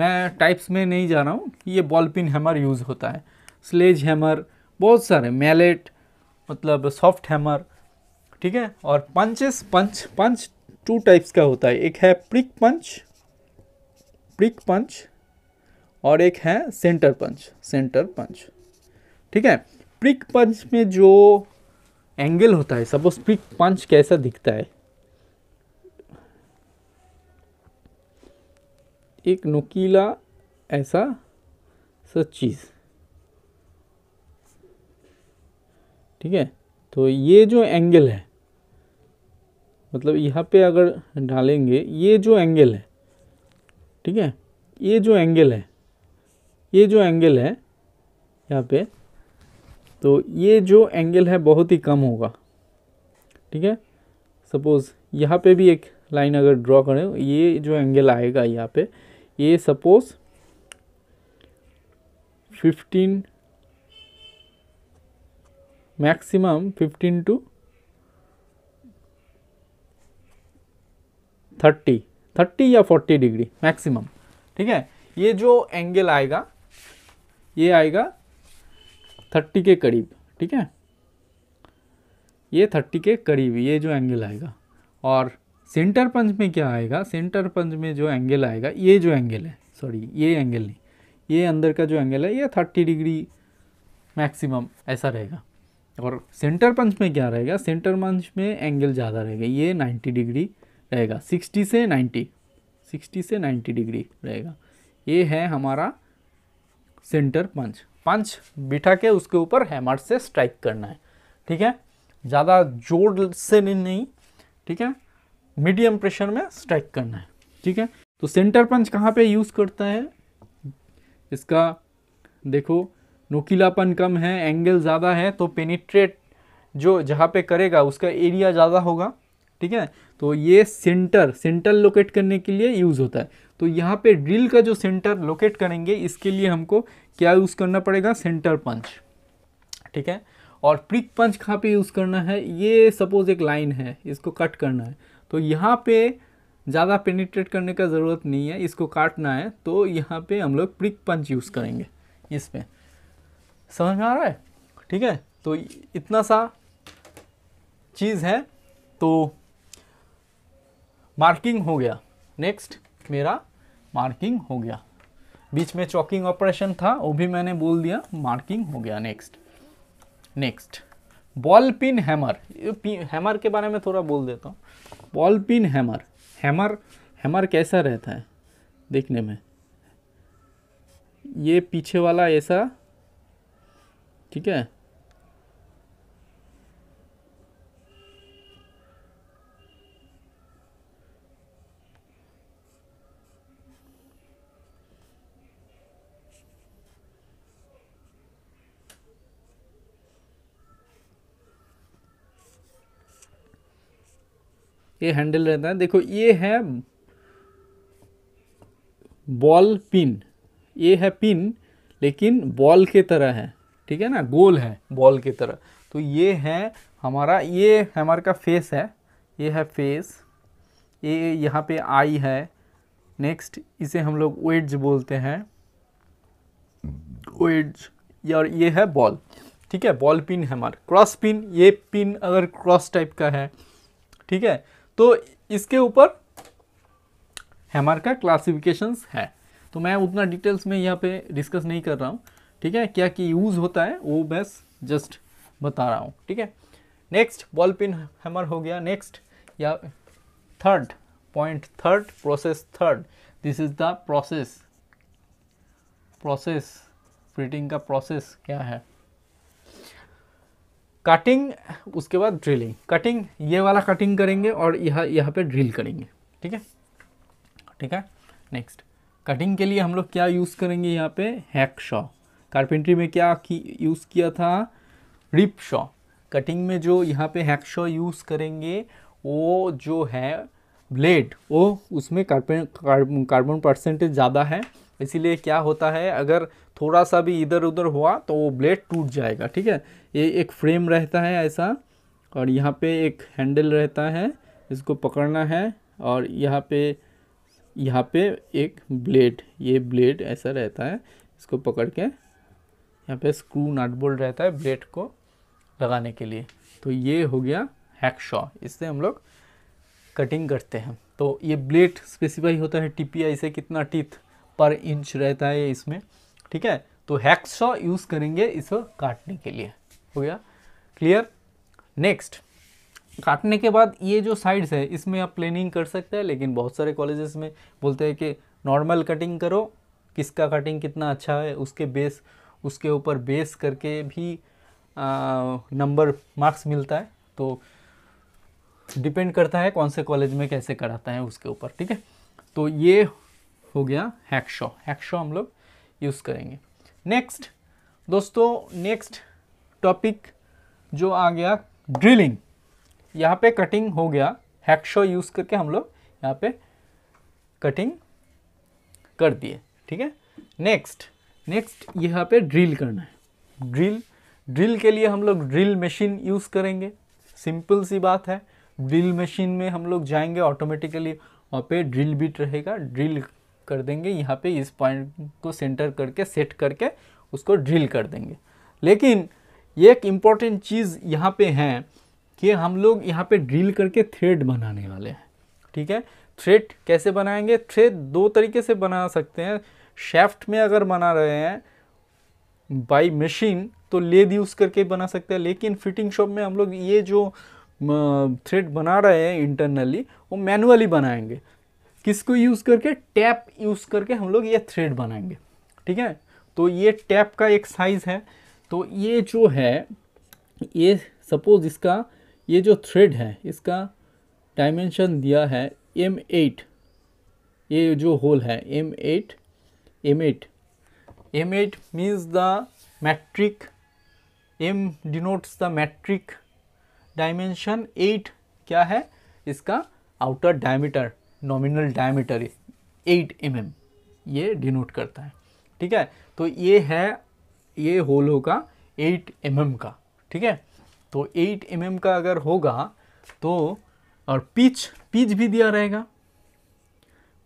S1: मैं टाइप्स में नहीं जा रहा हूँ ये बॉल पिन हैमर यूज़ होता है स्लेज हैमर बहुत सारे मैलेट मतलब सॉफ्ट हैमर ठीक है और punches punch punch two types का होता है एक है प्रिक पंच प्रिक पंच और एक है सेंटर पंच सेंटर पंच ठीक है प्रिक पंच में जो एंगल होता है सपोज पिक पंच कैसा दिखता है एक नुकीला ऐसा सच चीज़ ठीक है तो ये जो एंगल है मतलब यहाँ पे अगर डालेंगे ये जो एंगल है ठीक है ये जो एंगल है ये जो एंगल है यहाँ पे तो ये जो एंगल है बहुत ही कम होगा ठीक है सपोज़ यहाँ पे भी एक लाइन अगर ड्रॉ करें ये जो एंगल आएगा यहाँ पे ये suppose fifteen maximum fifteen to thirty thirty या फोर्टी डिग्री मैक्सिमम ठीक है ये जो एंगल आएगा ये आएगा थर्टी के करीब ठीक है ये थर्टी के करीब ये जो एंगल आएगा और सेंटर पंच में क्या आएगा सेंटर पंच में जो एंगल आएगा ये जो एंगल है सॉरी ये एंगल नहीं ये अंदर का जो एंगल है ये थर्टी डिग्री मैक्सिमम ऐसा रहेगा और सेंटर पंच में क्या रहेगा सेंटर पंच में एंगल ज़्यादा रहेगा ये नाइन्टी डिग्री रहेगा सिक्सटी से नाइन्टी सिक्सटी से नाइन्टी डिग्री रहेगा ये है हमारा सेंटर पंच पंच बिठा के उसके ऊपर हैमर से स्ट्राइक करना है ठीक है ज़्यादा जोर से नहीं ठीक है मीडियम प्रेशर में स्ट्राइक करना है ठीक है तो सेंटर पंच कहाँ पे यूज़ करता है इसका देखो नोकीलापन कम है एंगल ज़्यादा है तो पेनिट्रेट जो जहाँ पे करेगा उसका एरिया ज़्यादा होगा ठीक है तो ये सेंटर सेंटर लोकेट करने के लिए यूज़ होता है तो यहाँ पे ड्रिल का जो सेंटर लोकेट करेंगे इसके लिए हमको क्या यूज़ करना पड़ेगा सेंटर पंच ठीक है और प्रिक पंच कहाँ पे यूज़ करना है ये सपोज़ एक लाइन है इसको कट करना है तो यहाँ पे ज़्यादा पेनिट्रेट करने का ज़रूरत नहीं है इसको काटना है तो यहाँ पे हम लोग प्रिक पंच यूज़ करेंगे इसमें समझ में आ रहा है ठीक है तो इतना सा चीज़ है तो मार्किंग हो गया नेक्स्ट मेरा मार्किंग हो गया बीच में चॉकिंग ऑपरेशन था वो भी मैंने बोल दिया मार्किंग हो गया next next ball pin hammer hammer के बारे में थोड़ा बोल देता हूँ ball pin hammer hammer hammer कैसा रहता है देखने में ये पीछे वाला ऐसा ठीक है ये हैंडल रहता है देखो ये है बॉल पिन ये है पिन लेकिन बॉल के तरह है ठीक है ना गोल है बॉल की तरह तो ये है हमारा ये हमारे का फेस है ये है फेस ये यहाँ पे आई है नेक्स्ट इसे हम लोग वेड्स बोलते हैं वेड्स और ये है बॉल ठीक है बॉल पिन है हमारा क्रॉस पिन ये पिन अगर क्रॉस टाइप का है ठीक है तो इसके ऊपर हैमर का क्लासिफिकेशंस है तो मैं उतना डिटेल्स में यहाँ पे डिस्कस नहीं कर रहा हूँ ठीक है क्या कि यूज़ होता है वो बस जस्ट बता रहा हूँ ठीक है नेक्स्ट बॉल पिन हैमर हो गया नेक्स्ट या third point third process third this is the process process प्रिटिंग का प्रोसेस क्या है कटिंग उसके बाद ड्रिलिंग कटिंग ये वाला कटिंग करेंगे और यहाँ यहाँ पे ड्रिल करेंगे ठीक है ठीक है नेक्स्ट कटिंग के लिए हम लोग क्या यूज़ करेंगे यहाँ पे हैक शॉ कारपेंट्री में क्या की यूज़ किया था रिप शॉ कटिंग में जो यहाँ पे हैक शॉ यूज़ करेंगे वो जो है ब्लेड वो उसमें कार्बन कार्बन परसेंटेज ज़्यादा है इसीलिए क्या होता है अगर थोड़ा सा भी इधर उधर हुआ तो वो ब्लेड टूट जाएगा ठीक है ये एक फ्रेम रहता है ऐसा और यहाँ पे एक हैंडल रहता है इसको पकड़ना है और यहाँ पे यहाँ पे एक ब्लेड ये ब्लेड ऐसा रहता है इसको पकड़ के यहाँ पे स्क्रू नट बोल्ट रहता है ब्लेड को लगाने के लिए तो ये हो गया हैक्शॉ इससे हम लोग कटिंग करते हैं तो ये ब्लेड स्पेसिफाई होता है टीपीआई से कितना टीथ पर इंच रहता है इसमें ठीक है तो हैक्सॉ यूज़ करेंगे इसको काटने के लिए हो गया क्लियर नेक्स्ट काटने के बाद ये जो साइड्स है इसमें आप प्लेनिंग कर सकते हैं लेकिन बहुत सारे कॉलेजेस में बोलते हैं कि नॉर्मल कटिंग करो किसका कटिंग कितना अच्छा है उसके बेस उसके ऊपर बेस करके भी नंबर मार्क्स मिलता है तो डिपेंड करता है कौन से कॉलेज में कैसे कराता है उसके ऊपर ठीक है तो ये हो गया हैक्शॉ हैक्शॉ हम लोग यूज़ करेंगे नेक्स्ट दोस्तों नेक्स्ट टॉपिक जो आ गया ड्रिलिंग यहाँ पे कटिंग हो गया हैक्शो यूज़ करके हम लोग यहाँ पे कटिंग कर दिए ठीक है नेक्स्ट नेक्स्ट यहाँ पे ड्रिल करना है ड्रिल ड्रिल के लिए हम लोग ड्रिल मशीन यूज़ करेंगे सिंपल सी बात है ड्रिल मशीन में हम लोग जाएंगे ऑटोमेटिकली वहाँ पे ड्रिल बीट रहेगा ड्रिल कर देंगे यहाँ पे इस पॉइंट को सेंटर करके सेट करके उसको ड्रिल कर देंगे लेकिन ये एक इम्पॉर्टेंट चीज़ यहाँ पे है कि हम लोग यहाँ पे ड्रिल करके थ्रेड बनाने वाले हैं ठीक है थ्रेड कैसे बनाएंगे थ्रेड दो तरीके से बना सकते हैं शेफ्ट में अगर बना रहे हैं बाई मशीन तो लेद यूज़ करके बना सकते हैं लेकिन फिटिंग शॉप में हम लोग ये जो थ्रेड बना रहे हैं इंटरनली वो मैनुअली बनाएंगे किसको यूज़ करके टैप यूज़ करके हम लोग ये थ्रेड बनाएंगे ठीक है तो ये टैप का एक साइज़ है तो ये जो है ये सपोज़ इसका ये जो थ्रेड है इसका डायमेंशन दिया है एम एट ये जो होल है M eight M eight M eight means the metric M denotes the metric dimension eight क्या है इसका outer diameter nominal diameter eight M ये डिनोट करता है ठीक है तो ये है ये होल होगा एट एम mm का ठीक है तो एट एम mm का अगर होगा तो और पिच पिच भी दिया रहेगा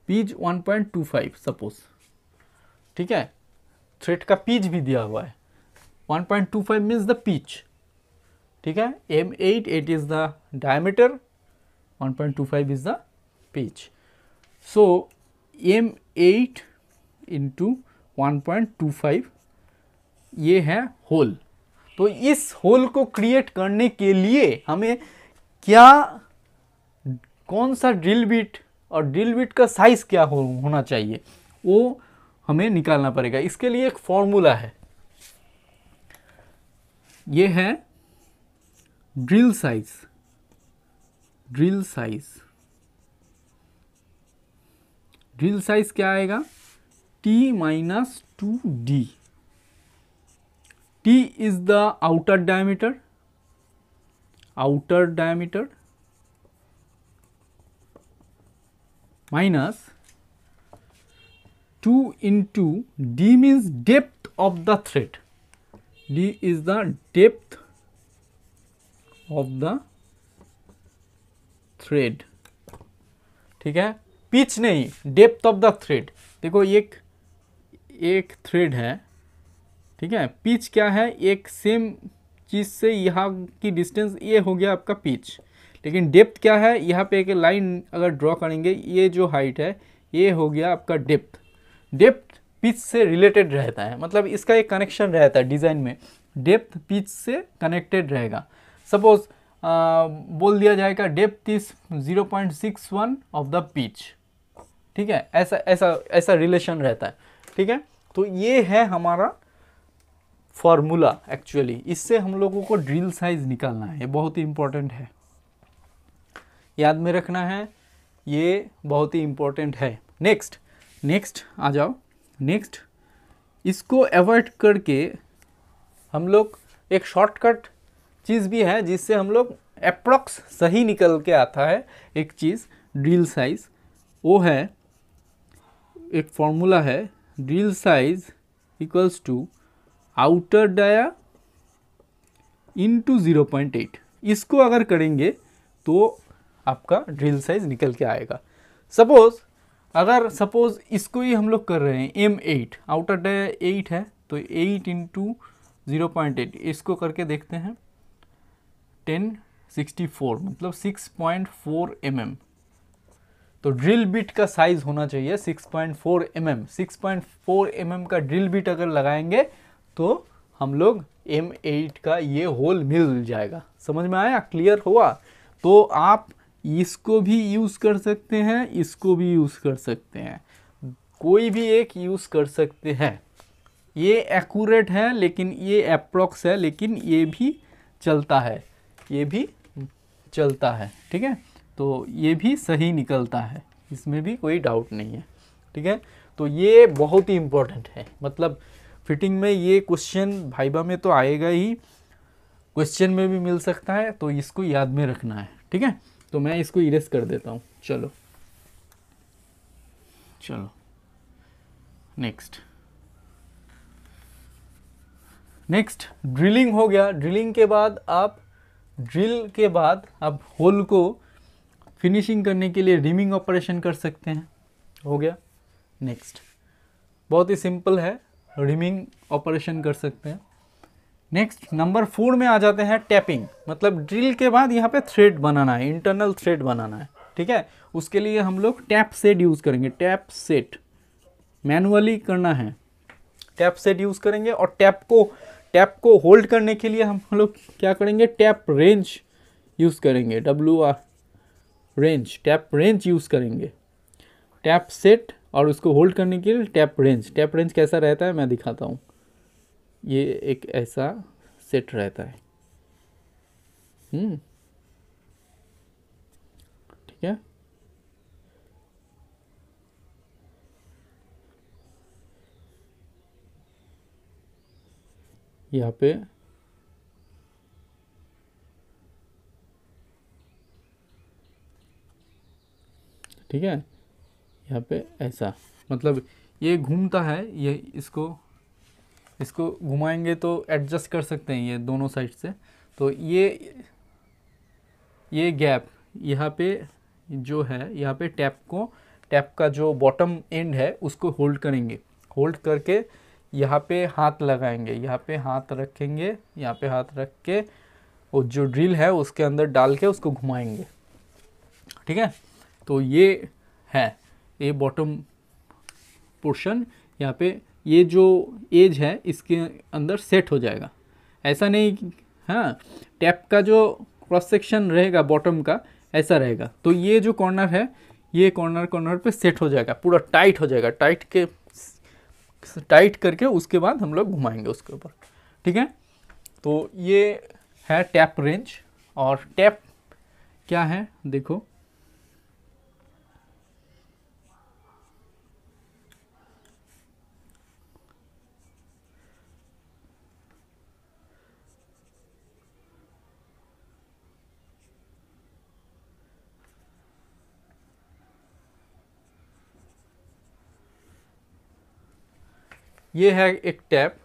S1: पिच 1.25 सपोज ठीक है थ्रेड का पिच भी दिया हुआ है 1.25 point two five means the pitch ठीक है M eight eight is the diameter 1.25 point two five is the pitch so M eight into one point two five ये है होल तो इस होल को क्रिएट करने के लिए हमें क्या कौन सा ड्रिल बिट और ड्रिल बिट का साइज़ क्या हो, होना चाहिए वो हमें निकालना पड़ेगा इसके लिए एक फॉर्मूला है ये है drill size drill size drill size क्या आएगा T minus two D T is the outer diameter, outer diameter minus 2 into D means depth of the thread. D is the depth of the thread. ठीक है pitch नहीं depth of the thread देखो एक एक thread है ठीक है pitch क्या है एक सेम चीज़ से यहाँ की डिस्टेंस ये हो गया आपका पिच लेकिन डेप्थ क्या है यहाँ पे एक लाइन अगर ड्रॉ करेंगे ये जो हाइट है ये हो गया आपका डेप्थ डेप्थ पिच से रिलेटेड रहता है मतलब इसका एक कनेक्शन रहता है डिज़ाइन में डेप्थ पिच से कनेक्टेड रहेगा सपोज बोल दिया जाएगा depth is one of the pitch ठीक है ऐसा ऐसा ऐसा रिलेशन रहता है ठीक है तो ये है हमारा फॉर्मूला एक्चुअली इससे हम लोगों को ड्रिल साइज निकालना है ये बहुत ही इम्पोर्टेंट है याद में रखना है ये बहुत ही इम्पोर्टेंट है नेक्स्ट नेक्स्ट आ जाओ नेक्स्ट इसको अवॉइड करके हम लोग एक शॉर्टकट चीज़ भी है जिससे हम लोग अप्रॉक्स सही निकल के आता है एक चीज़ ड्रिल साइज़ वो है एक फॉर्मूला है drill size equals to outer dia into zero point eight इसको अगर करेंगे तो आपका ड्रिल साइज निकल के आएगा सपोज़ अगर सपोज़ इसको ही हम लोग कर रहे हैं M eight outer dia eight है तो eight into zero point eight इसको करके देखते हैं टेन सिक्सटी फोर मतलब six point four M M तो ड्रिल बिट का साइज़ होना चाहिए six point four M M six point four M M का ड्रिल बिट अगर लगाएंगे तो हम लोग M8 का ये होल मिल जाएगा समझ में आया क्लियर हुआ तो आप इसको भी यूज़ कर सकते हैं इसको भी यूज़ कर सकते हैं कोई भी एक यूज़ कर सकते हैं ये एक्यूरेट है लेकिन ये अप्रोक्स है लेकिन ये भी चलता है ये भी चलता है ठीक है तो ये भी सही निकलता है इसमें भी कोई डाउट नहीं है ठीक है तो ये बहुत ही इम्पोर्टेंट है मतलब फिटिंग में ये क्वेश्चन भाइबा में तो आएगा ही क्वेश्चन में भी मिल सकता है तो इसको याद में रखना है ठीक है तो मैं इसको इरेज कर देता हूँ चलो चलो नेक्स्ट नेक्स्ट ड्रिलिंग हो गया ड्रिलिंग के बाद आप ड्रिल के बाद आप होल को फिनिशिंग करने के लिए रिमिंग ऑपरेशन कर सकते हैं हो गया नेक्स्ट बहुत ही सिंपल है रिमिंग ऑपरेशन कर सकते हैं नेक्स्ट नंबर फोर में आ जाते हैं टैपिंग मतलब ड्रिल के बाद यहाँ पे थ्रेड बनाना है इंटरनल थ्रेड बनाना है ठीक है उसके लिए हम लोग टैप सेट यूज़ करेंगे टैप सेट मैनुअली करना है टैप सेट यूज़ करेंगे और टैप को टैप को होल्ड करने के लिए हम लोग क्या करेंगे टैप रेंज यूज़ करेंगे W R wrench tap wrench use करेंगे टैप सेट और उसको होल्ड करने के लिए टैप रेंज टैप रेंज कैसा रहता है मैं दिखाता हूँ ये एक ऐसा सेट रहता है हम्म. ठीक है यहाँ पे ठीक है यहाँ पे ऐसा मतलब ये घूमता है ये इसको इसको घुमाएंगे तो एडजस्ट कर सकते हैं ये दोनों साइड से तो ये ये गैप यहाँ पे जो है यहाँ पे टैप को टैप का जो बॉटम एंड है उसको होल्ड करेंगे होल्ड करके यहाँ पे हाथ लगाएंगे यहाँ पे हाथ रखेंगे यहाँ पे हाथ रख के और जो ड्रिल है उसके अंदर डाल के उसको घुमाएंगे ठीक है तो ये है ये बॉटम पोर्शन यहाँ पे ये जो एज है इसके अंदर सेट हो जाएगा ऐसा नहीं हाँ टैप का जो क्रॉस सेक्शन रहेगा बॉटम का ऐसा रहेगा तो ये जो कॉर्नर है ये कॉर्नर कॉर्नर पे सेट हो जाएगा पूरा टाइट हो जाएगा टाइट के टाइट करके उसके बाद हम लोग घुमाएंगे उसके ऊपर ठीक है तो ये है टैप रेंज और टैप क्या है देखो ये है एक टैप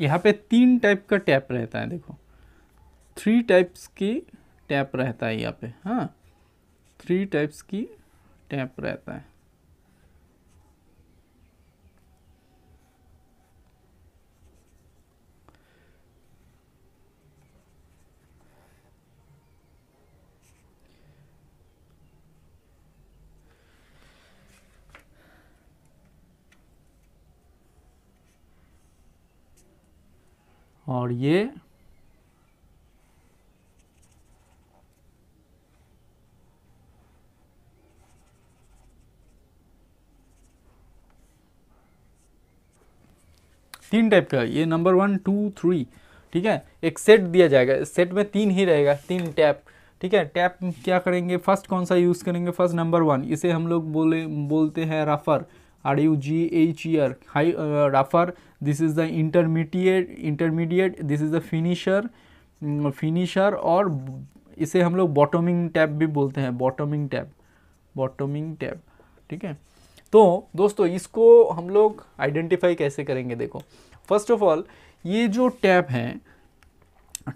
S1: यहाँ पे तीन टाइप का टैप रहता है देखो थ्री टाइप्स की टैप रहता है यहाँ पे हाँ थ्री टाइप्स की टैप रहता है और ये तीन टाइप का ये नंबर वन टू थ्री ठीक है एक सेट दिया जाएगा सेट में तीन ही रहेगा तीन टैप ठीक है टैप क्या करेंगे फर्स्ट कौन सा यूज़ करेंगे फर्स्ट नंबर वन इसे हम लोग बोले बोलते हैं रफर are you ji H year high राफर this is the intermediate intermediate this is the finisher finisher और इसे हम लोग बॉटमिंग टैप भी बोलते हैं बॉटमिंग टैप बॉटमिंग टैप ठीक है तो दोस्तों इसको हम लोग आइडेंटिफाई कैसे करेंगे देखो फर्स्ट ऑफ ऑल ये जो टैप है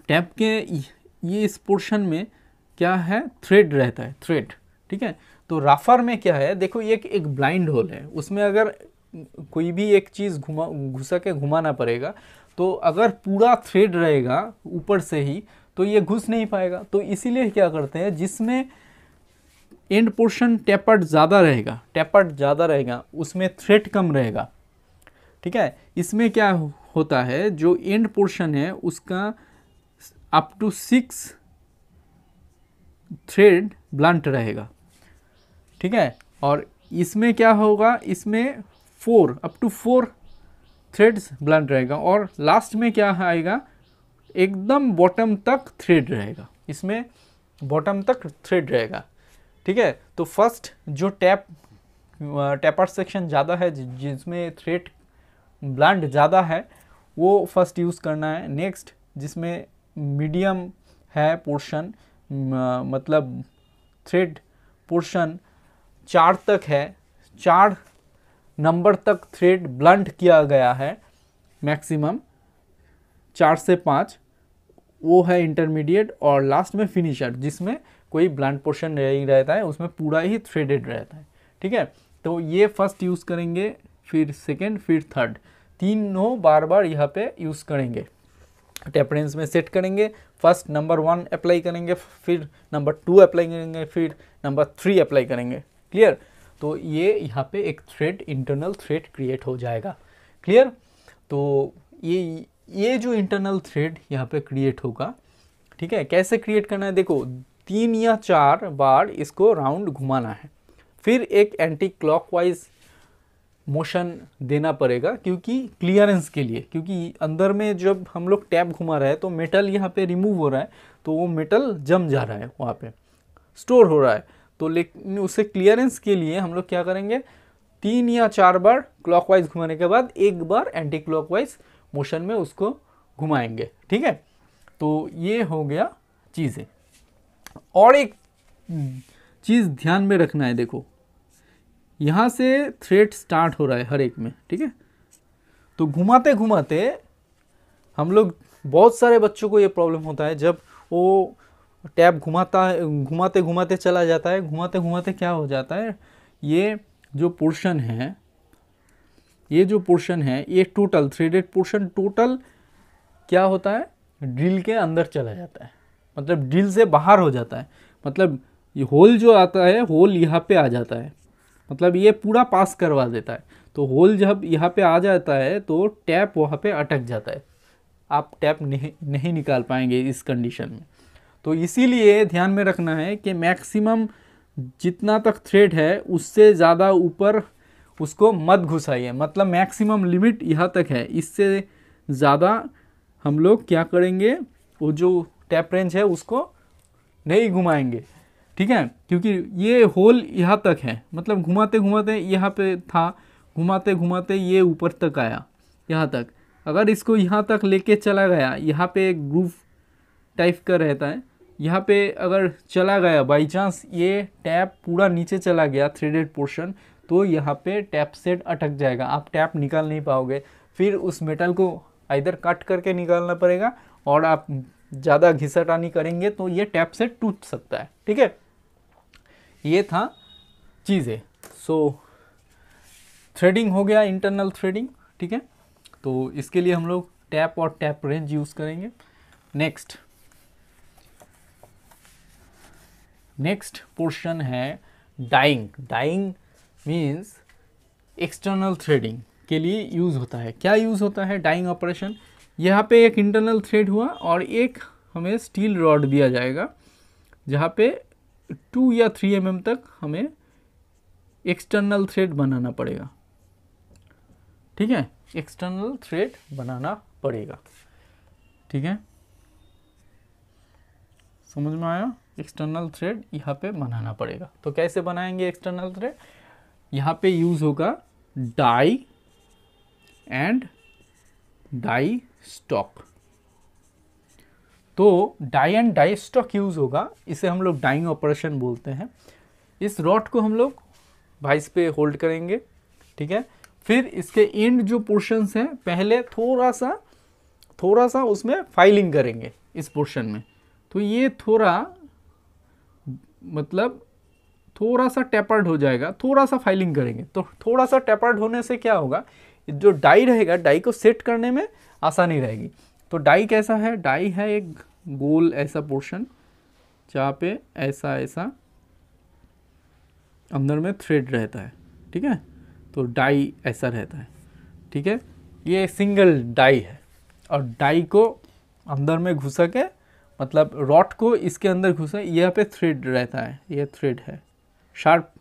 S1: टैप के ये इस पोर्शन में क्या है थ्रेड रहता है थ्रेड ठीक है तो राफर में क्या है देखो एक एक ब्लाइंड होल है उसमें अगर कोई भी एक चीज़ घुमा घुसा के घुमाना पड़ेगा तो अगर पूरा थ्रेड रहेगा ऊपर से ही तो ये घुस नहीं पाएगा तो इसीलिए क्या करते हैं जिसमें एंड पोर्शन टेपर्ड ज़्यादा रहेगा टेपर्ड ज़्यादा रहेगा उसमें थ्रेड कम रहेगा ठीक है इसमें क्या होता है जो एंड पोर्शन है उसका up to six thread blunt रहेगा ठीक है और इसमें क्या होगा इसमें four up to four threads blunt रहेगा और लास्ट में क्या आएगा एकदम बॉटम तक थ्रेड रहेगा इसमें बॉटम तक थ्रेड रहेगा ठीक है तो फर्स्ट जो टैप टैपर सेक्शन ज़्यादा है जिसमें थ्रेड ब्लंट ज़्यादा है वो फर्स्ट यूज़ करना है नेक्स्ट जिसमें मीडियम है पोर्शन मतलब थ्रेड पोर्शन चार तक है चार नंबर तक थ्रेड ब्लंट किया गया है मैक्सिमम चार से पाँच वो है इंटरमीडिएट और लास्ट में फिनिशर जिसमें कोई ब्लंट पोर्शन नहीं रहता है उसमें पूरा ही थ्रेडेड रहता है ठीक है तो ये फर्स्ट यूज़ करेंगे फिर सेकेंड फिर थर्ड तीनों बार बार यहाँ पे यूज़ करेंगे टेपरेंस में सेट करेंगे फर्स्ट नंबर वन अप्लाई करेंगे फिर नंबर टू अप्लाई करेंगे फिर नंबर थ्री अप्लाई करेंगे क्लियर तो ये यहाँ पे एक थ्रेड इंटरनल थ्रेड क्रिएट हो जाएगा क्लियर तो ये ये जो इंटरनल थ्रेड यहाँ पे क्रिएट होगा ठीक है कैसे क्रिएट करना है देखो तीन या चार बार इसको राउंड घुमाना है फिर एक एंटी क्लॉकवाइज मोशन देना पड़ेगा क्योंकि क्लियरेंस के लिए क्योंकि अंदर में जब हम लोग टैप घुमा रहे हैं तो मेटल यहाँ पे रिमूव हो रहा है तो वो मेटल जम जा रहा है वहाँ पे स्टोर हो रहा है तो लेकिन उसे क्लियरेंस के लिए हम लोग क्या करेंगे तीन या चार बार क्लॉकवाइज घुमाने के बाद एक बार एंटी क्लॉकवाइज मोशन में उसको घुमाएंगे ठीक है तो ये हो गया चीज़ें और एक चीज़ ध्यान में रखना है देखो यहाँ से थ्रेड स्टार्ट हो रहा है हर एक में ठीक है तो घुमाते घुमाते हम लोग बहुत सारे बच्चों को ये प्रॉब्लम होता है जब वो टैब घुमाता है घुमाते घुमाते चला जाता है घुमाते घुमाते क्या हो जाता है ये जो पोर्शन है ये जो पोर्शन है ये टोटल थ्रेडेड पोर्शन टोटल क्या होता है ड्रिल के अंदर चला जाता है मतलब ड्रिल से बाहर हो जाता है मतलब ये होल जो आता है होल यहाँ पे आ जाता है मतलब ये पूरा पास करवा देता है तो होल जब यहाँ पे आ जाता है तो टैप वहाँ पे अटक जाता है आप टैप नहीं नहीं निकाल पाएंगे इस कंडीशन में तो इसीलिए ध्यान में रखना है कि मैक्सिमम जितना तक थ्रेड है उससे ज़्यादा ऊपर उसको मत घुसाइए मतलब मैक्सिमम लिमिट यहाँ तक है इससे ज़्यादा हम लोग क्या करेंगे वो जो टैप रेंज है उसको नहीं घुमाएंगे ठीक है क्योंकि ये होल यहाँ तक है मतलब घुमाते घुमाते यहाँ पे था घुमाते घुमाते ये ऊपर तक आया यहाँ तक अगर इसको यहाँ तक लेके चला गया यहाँ पे एक ग्रूफ टाइप का रहता है यहाँ पे अगर चला गया बाई चांस ये टैप पूरा नीचे चला गया थ्रेडेड पोर्शन तो यहाँ पे टैप सेट अटक जाएगा आप टैप निकाल नहीं पाओगे फिर उस मेटल को इधर कट करके निकालना पड़ेगा और आप ज़्यादा घिसटानी करेंगे तो ये टैप सेट टूट सकता है ठीक है ये था चीज़ें सो थ्रेडिंग हो गया इंटरनल थ्रेडिंग ठीक है तो इसके लिए हम लोग टैप और टैप रेंज यूज़ करेंगे नेक्स्ट नेक्स्ट पोर्शन है dieing dieing means external threading के लिए यूज़ होता है क्या यूज़ होता है डाइंग ऑपरेशन यहाँ पे एक इंटरनल थ्रेड हुआ और एक हमें स्टील रॉड दिया जाएगा जहाँ पे टू या थ्री एम mm तक हमें एक्सटर्नल थ्रेड बनाना पड़ेगा ठीक है एक्सटर्नल थ्रेड बनाना पड़ेगा ठीक है समझ में आया एक्सटर्नल थ्रेड यहाँ पे बनाना पड़ेगा तो कैसे बनाएंगे एक्सटर्नल थ्रेड यहाँ पे यूज़ होगा डाई एंड डाई स्टॉक तो die and die stock use होगा इसे हम लोग डाइंग ऑपरेशन बोलते हैं इस रॉड को हम लोग वाइस पे होल्ड करेंगे ठीक है फिर इसके एंड जो पोर्शंस हैं पहले थोड़ा सा थोड़ा सा उसमें फाइलिंग करेंगे इस पोर्शन में तो ये थोड़ा मतलब थोड़ा सा टेपर्ड हो जाएगा थोड़ा सा फाइलिंग करेंगे तो थोड़ा सा टेपर्ड होने से क्या होगा जो डाई रहेगा डाई को सेट करने में आसानी रहेगी तो डाई कैसा है डाई है एक गोल ऐसा पोर्शन जहाँ पे ऐसा ऐसा अंदर में थ्रेड रहता है ठीक है तो डाई ऐसा रहता है ठीक है ये सिंगल डाई है और डाई को अंदर में घुसा के मतलब रॉट को इसके अंदर घुसे यहाँ पे थ्रेड रहता है यह थ्रेड है शार्प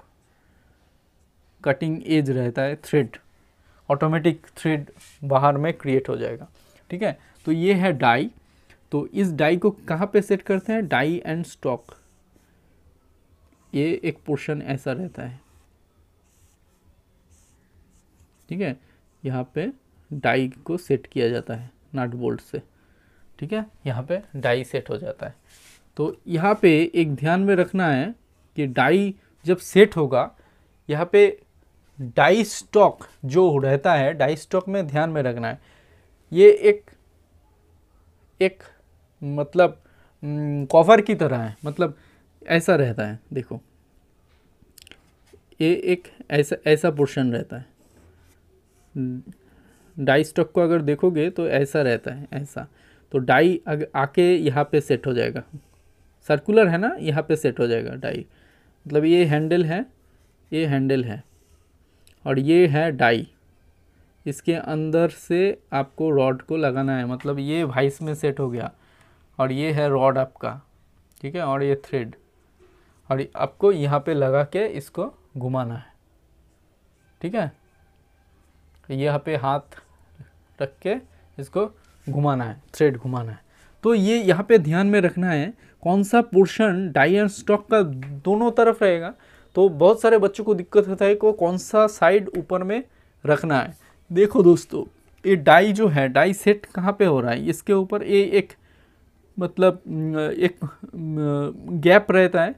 S1: कटिंग एज रहता है थ्रेड ऑटोमेटिक थ्रेड बाहर में क्रिएट हो जाएगा ठीक है तो ये है डाई तो इस डाई को कहाँ पे सेट करते हैं डाई एंड स्टॉक ये एक पोर्शन ऐसा रहता है ठीक है यहाँ पे डाई को सेट किया जाता है नट बोल्ट से ठीक है यहाँ पे डाई सेट हो जाता है तो यहाँ पे एक ध्यान में रखना है कि डाई जब सेट होगा यहाँ पे डाई स्टॉक जो रहता है डाई स्टॉक में ध्यान में रखना है ये एक एक मतलब कॉफर की तरह है मतलब ऐसा रहता है देखो ये एक ऐसा ऐसा पोर्शन रहता है डाई स्टॉक को अगर देखोगे तो ऐसा रहता है ऐसा तो डाई आके यहाँ पे सेट हो जाएगा सर्कुलर है ना यहाँ पे सेट हो जाएगा डाई मतलब ये हैंडल है ये हैंडल है और ये है डाई इसके अंदर से आपको रॉड को लगाना है मतलब ये वाइस में सेट हो गया और ये है रॉड आपका ठीक है और ये थ्रेड और आपको यहाँ पे लगा के इसको घुमाना है ठीक है यहाँ पे हाथ रख के इसको घुमाना है थ्रेड घुमाना है तो ये यहाँ पे ध्यान में रखना है कौन सा पोर्शन डाई एंड स्टॉक का दोनों तरफ रहेगा तो बहुत सारे बच्चों को दिक्कत होता है को कौन सा साइड ऊपर में रखना है देखो दोस्तों ये डाई जो है डाई सेट कहाँ पे हो रहा है इसके ऊपर ये एक मतलब एक गैप रहता है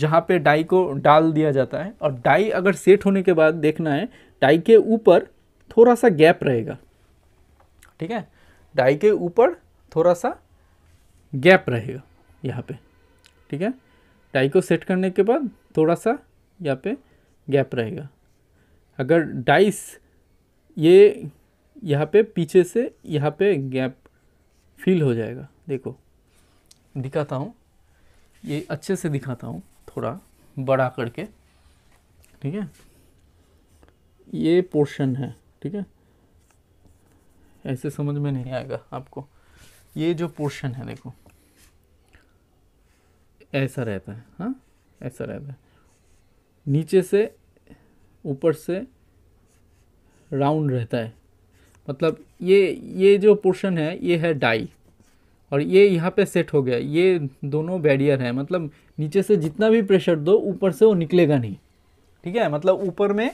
S1: जहाँ पे डाई को डाल दिया जाता है और डाई अगर सेट होने के बाद देखना है डाई के ऊपर थोड़ा सा गैप रहेगा ठीक है डाई के ऊपर थोड़ा सा गैप रहेगा यहाँ पे ठीक है डाई को सेट करने के बाद थोड़ा सा यहाँ पे गैप रहेगा अगर डाइस ये यहाँ पे पीछे से यहाँ पे गैप फील हो जाएगा देखो दिखाता हूँ ये अच्छे से दिखाता हूँ थोड़ा बड़ा करके ठीक है ये पोर्शन है ठीक है ऐसे समझ में नहीं आएगा आपको ये जो पोर्शन है देखो ऐसा रहता है हाँ ऐसा रहता है नीचे से ऊपर से राउंड रहता है मतलब ये ये जो पोर्शन है ये है डाई और ये यहाँ पे सेट हो गया ये दोनों बैरियर है मतलब नीचे से जितना भी प्रेशर दो ऊपर से वो निकलेगा नहीं ठीक है मतलब ऊपर में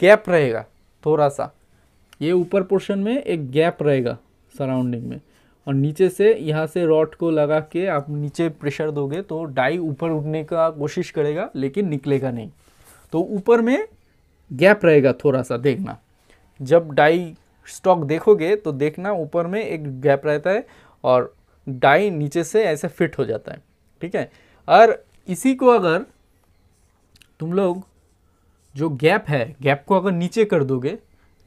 S1: गैप रहेगा थोड़ा सा ये ऊपर पोर्शन में एक गैप रहेगा सराउंडिंग में और नीचे से यहाँ से रॉड को लगा के आप नीचे प्रेशर दोगे तो डाई ऊपर उठने का कोशिश करेगा लेकिन निकलेगा नहीं तो ऊपर में गैप रहेगा थोड़ा सा देखना जब डाई स्टॉक देखोगे तो देखना ऊपर में एक गैप रहता है और डाई नीचे से ऐसे फिट हो जाता है ठीक है और इसी को अगर तुम लोग जो गैप है गैप को अगर नीचे कर दोगे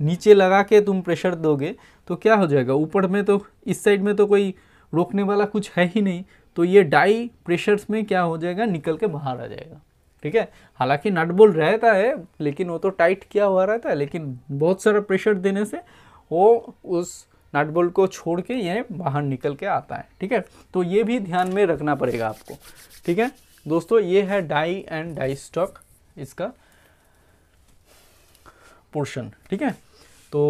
S1: नीचे लगा के तुम प्रेशर दोगे तो क्या हो जाएगा ऊपर में तो इस साइड में तो कोई रोकने वाला कुछ है ही नहीं तो ये डाई प्रेशर्स में क्या हो जाएगा निकल के बाहर आ जाएगा ठीक है हालांकि नट रहता है लेकिन वो तो टाइट किया हुआ रहता है लेकिन बहुत सारा प्रेशर देने से वो उस नट को छोड़ के ये बाहर निकल के आता है ठीक है तो ये भी ध्यान में रखना पड़ेगा आपको ठीक है दोस्तों ये है डाई एंड डाई स्टॉक इसका पोर्शन ठीक है तो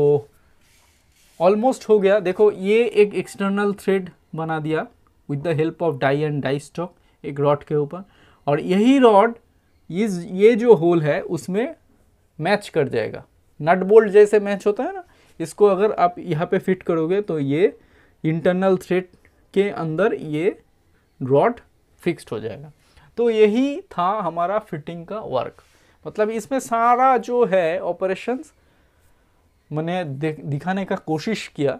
S1: ऑलमोस्ट हो गया देखो ये एक एक्सटर्नल थ्रेड बना दिया with the help of die and die stock एक रॉड के ऊपर और यही रॉड इस ये जो होल है उसमें मैच कर जाएगा नट बोल्ट जैसे मैच होता है ना इसको अगर आप यहाँ पे फिट करोगे तो ये इंटरनल थ्रेड के अंदर ये रॉड फिक्स्ड हो जाएगा तो यही था हमारा फिटिंग का वर्क मतलब इसमें सारा जो है ऑपरेशंस मैंने दिखाने का कोशिश किया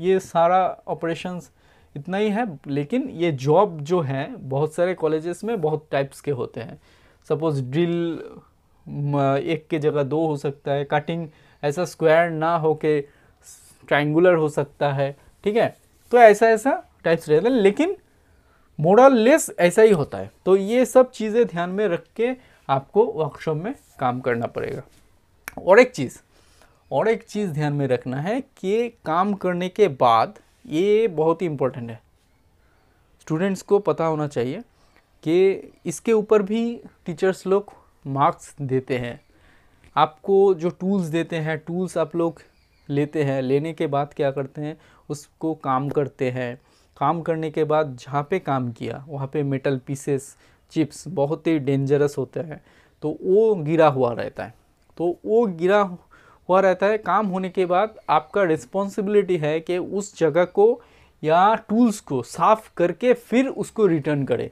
S1: ये सारा ऑपरेशंस इतना ही है लेकिन ये जॉब जो है बहुत सारे कॉलेजेस में बहुत टाइप्स के होते हैं सपोज ड्रिल एक के जगह दो हो सकता है कटिंग ऐसा स्क्वायर ना हो के ट्राइंगर हो सकता है ठीक है तो ऐसा ऐसा टाइप्स रहता है लेकिन मोडल लेस ऐसा ही होता है तो ये सब चीज़ें ध्यान में रख के आपको वर्कशॉप में काम करना पड़ेगा और एक चीज़ और एक चीज़ ध्यान में रखना है कि काम करने के बाद ये बहुत ही इम्पोर्टेंट है स्टूडेंट्स को पता होना चाहिए कि इसके ऊपर भी टीचर्स लोग मार्क्स देते हैं आपको जो टूल्स देते हैं टूल्स आप लोग लेते हैं लेने के बाद क्या करते हैं उसको काम करते हैं काम करने के बाद जहाँ पे काम किया वहाँ पे मेटल पीसेस चिप्स बहुत ही डेंजरस होते हैं तो वो गिरा हुआ रहता है तो वो गिरा हुआ रहता है काम होने के बाद आपका रिस्पॉन्सिबिलिटी है कि उस जगह को या टूल्स को साफ़ करके फिर उसको रिटर्न करें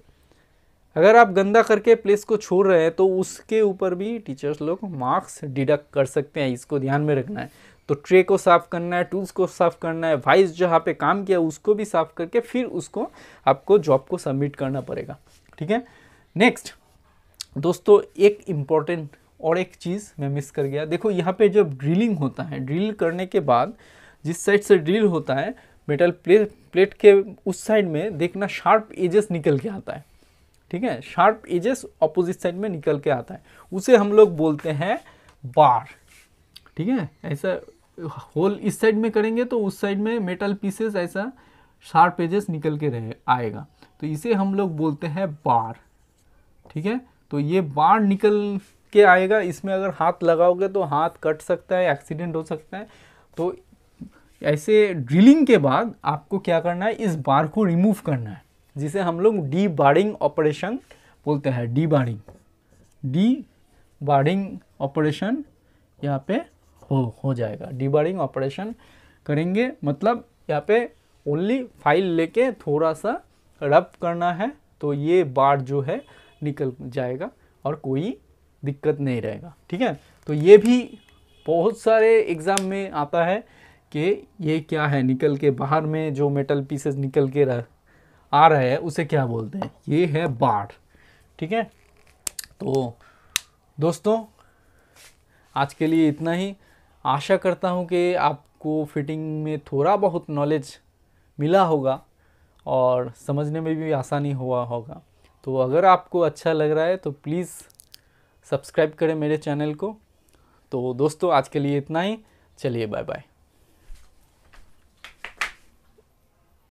S1: अगर आप गंदा करके प्लेस को छोड़ रहे हैं तो उसके ऊपर भी टीचर्स लोग मार्क्स डिडक्ट कर सकते हैं इसको ध्यान में रखना है तो ट्रे को साफ़ करना है टूल्स को साफ़ करना है वाइस जहाँ पे काम किया उसको भी साफ़ करके फिर उसको आपको जॉब को सबमिट करना पड़ेगा ठीक है नेक्स्ट दोस्तों एक इम्पॉर्टेंट और एक चीज़ मैं मिस कर गया देखो यहाँ पे जब ड्रिलिंग होता है ड्रिल करने के बाद जिस साइड से ड्रिल होता है मेटल प्लेट प्लेट के उस साइड में देखना शार्प एजेस निकल के आता है ठीक है शार्प एजेस ऑपोजिट साइड में निकल के आता है उसे हम लोग बोलते हैं बार ठीक है ऐसा होल इस साइड में करेंगे तो उस साइड में मेटल पीसेस ऐसा शार्प एजेस निकल के रहे आएगा तो इसे हम लोग बोलते हैं बार ठीक है तो ये बाढ़ निकल के आएगा इसमें अगर हाथ लगाओगे तो हाथ कट सकता है एक्सीडेंट हो सकता है तो ऐसे ड्रिलिंग के बाद आपको क्या करना है इस बार को रिमूव करना है जिसे हम लोग डी बारिंग ऑपरेशन बोलते हैं the boring the boring operation यहाँ पे हो हो जाएगा डी बारिंग ऑपरेशन करेंगे मतलब यहाँ पे ओनली फाइल लेके थोड़ा सा रब करना है तो ये बार जो है निकल जाएगा और कोई दिक्कत नहीं रहेगा ठीक है तो ये भी बहुत सारे एग्ज़ाम में आता है कि ये क्या है निकल के बाहर में जो मेटल पीसेस निकल के रह आ रहा है उसे क्या बोलते हैं ये है बाढ़ ठीक है तो दोस्तों आज के लिए इतना ही आशा करता हूँ कि आपको फिटिंग में थोड़ा बहुत नॉलेज मिला होगा और समझने में भी आसानी हुआ होगा तो अगर आपको अच्छा लग रहा है तो प्लीज़ सब्सक्राइब करें मेरे चैनल को तो दोस्तों आज के लिए इतना ही चलिए बाय बाय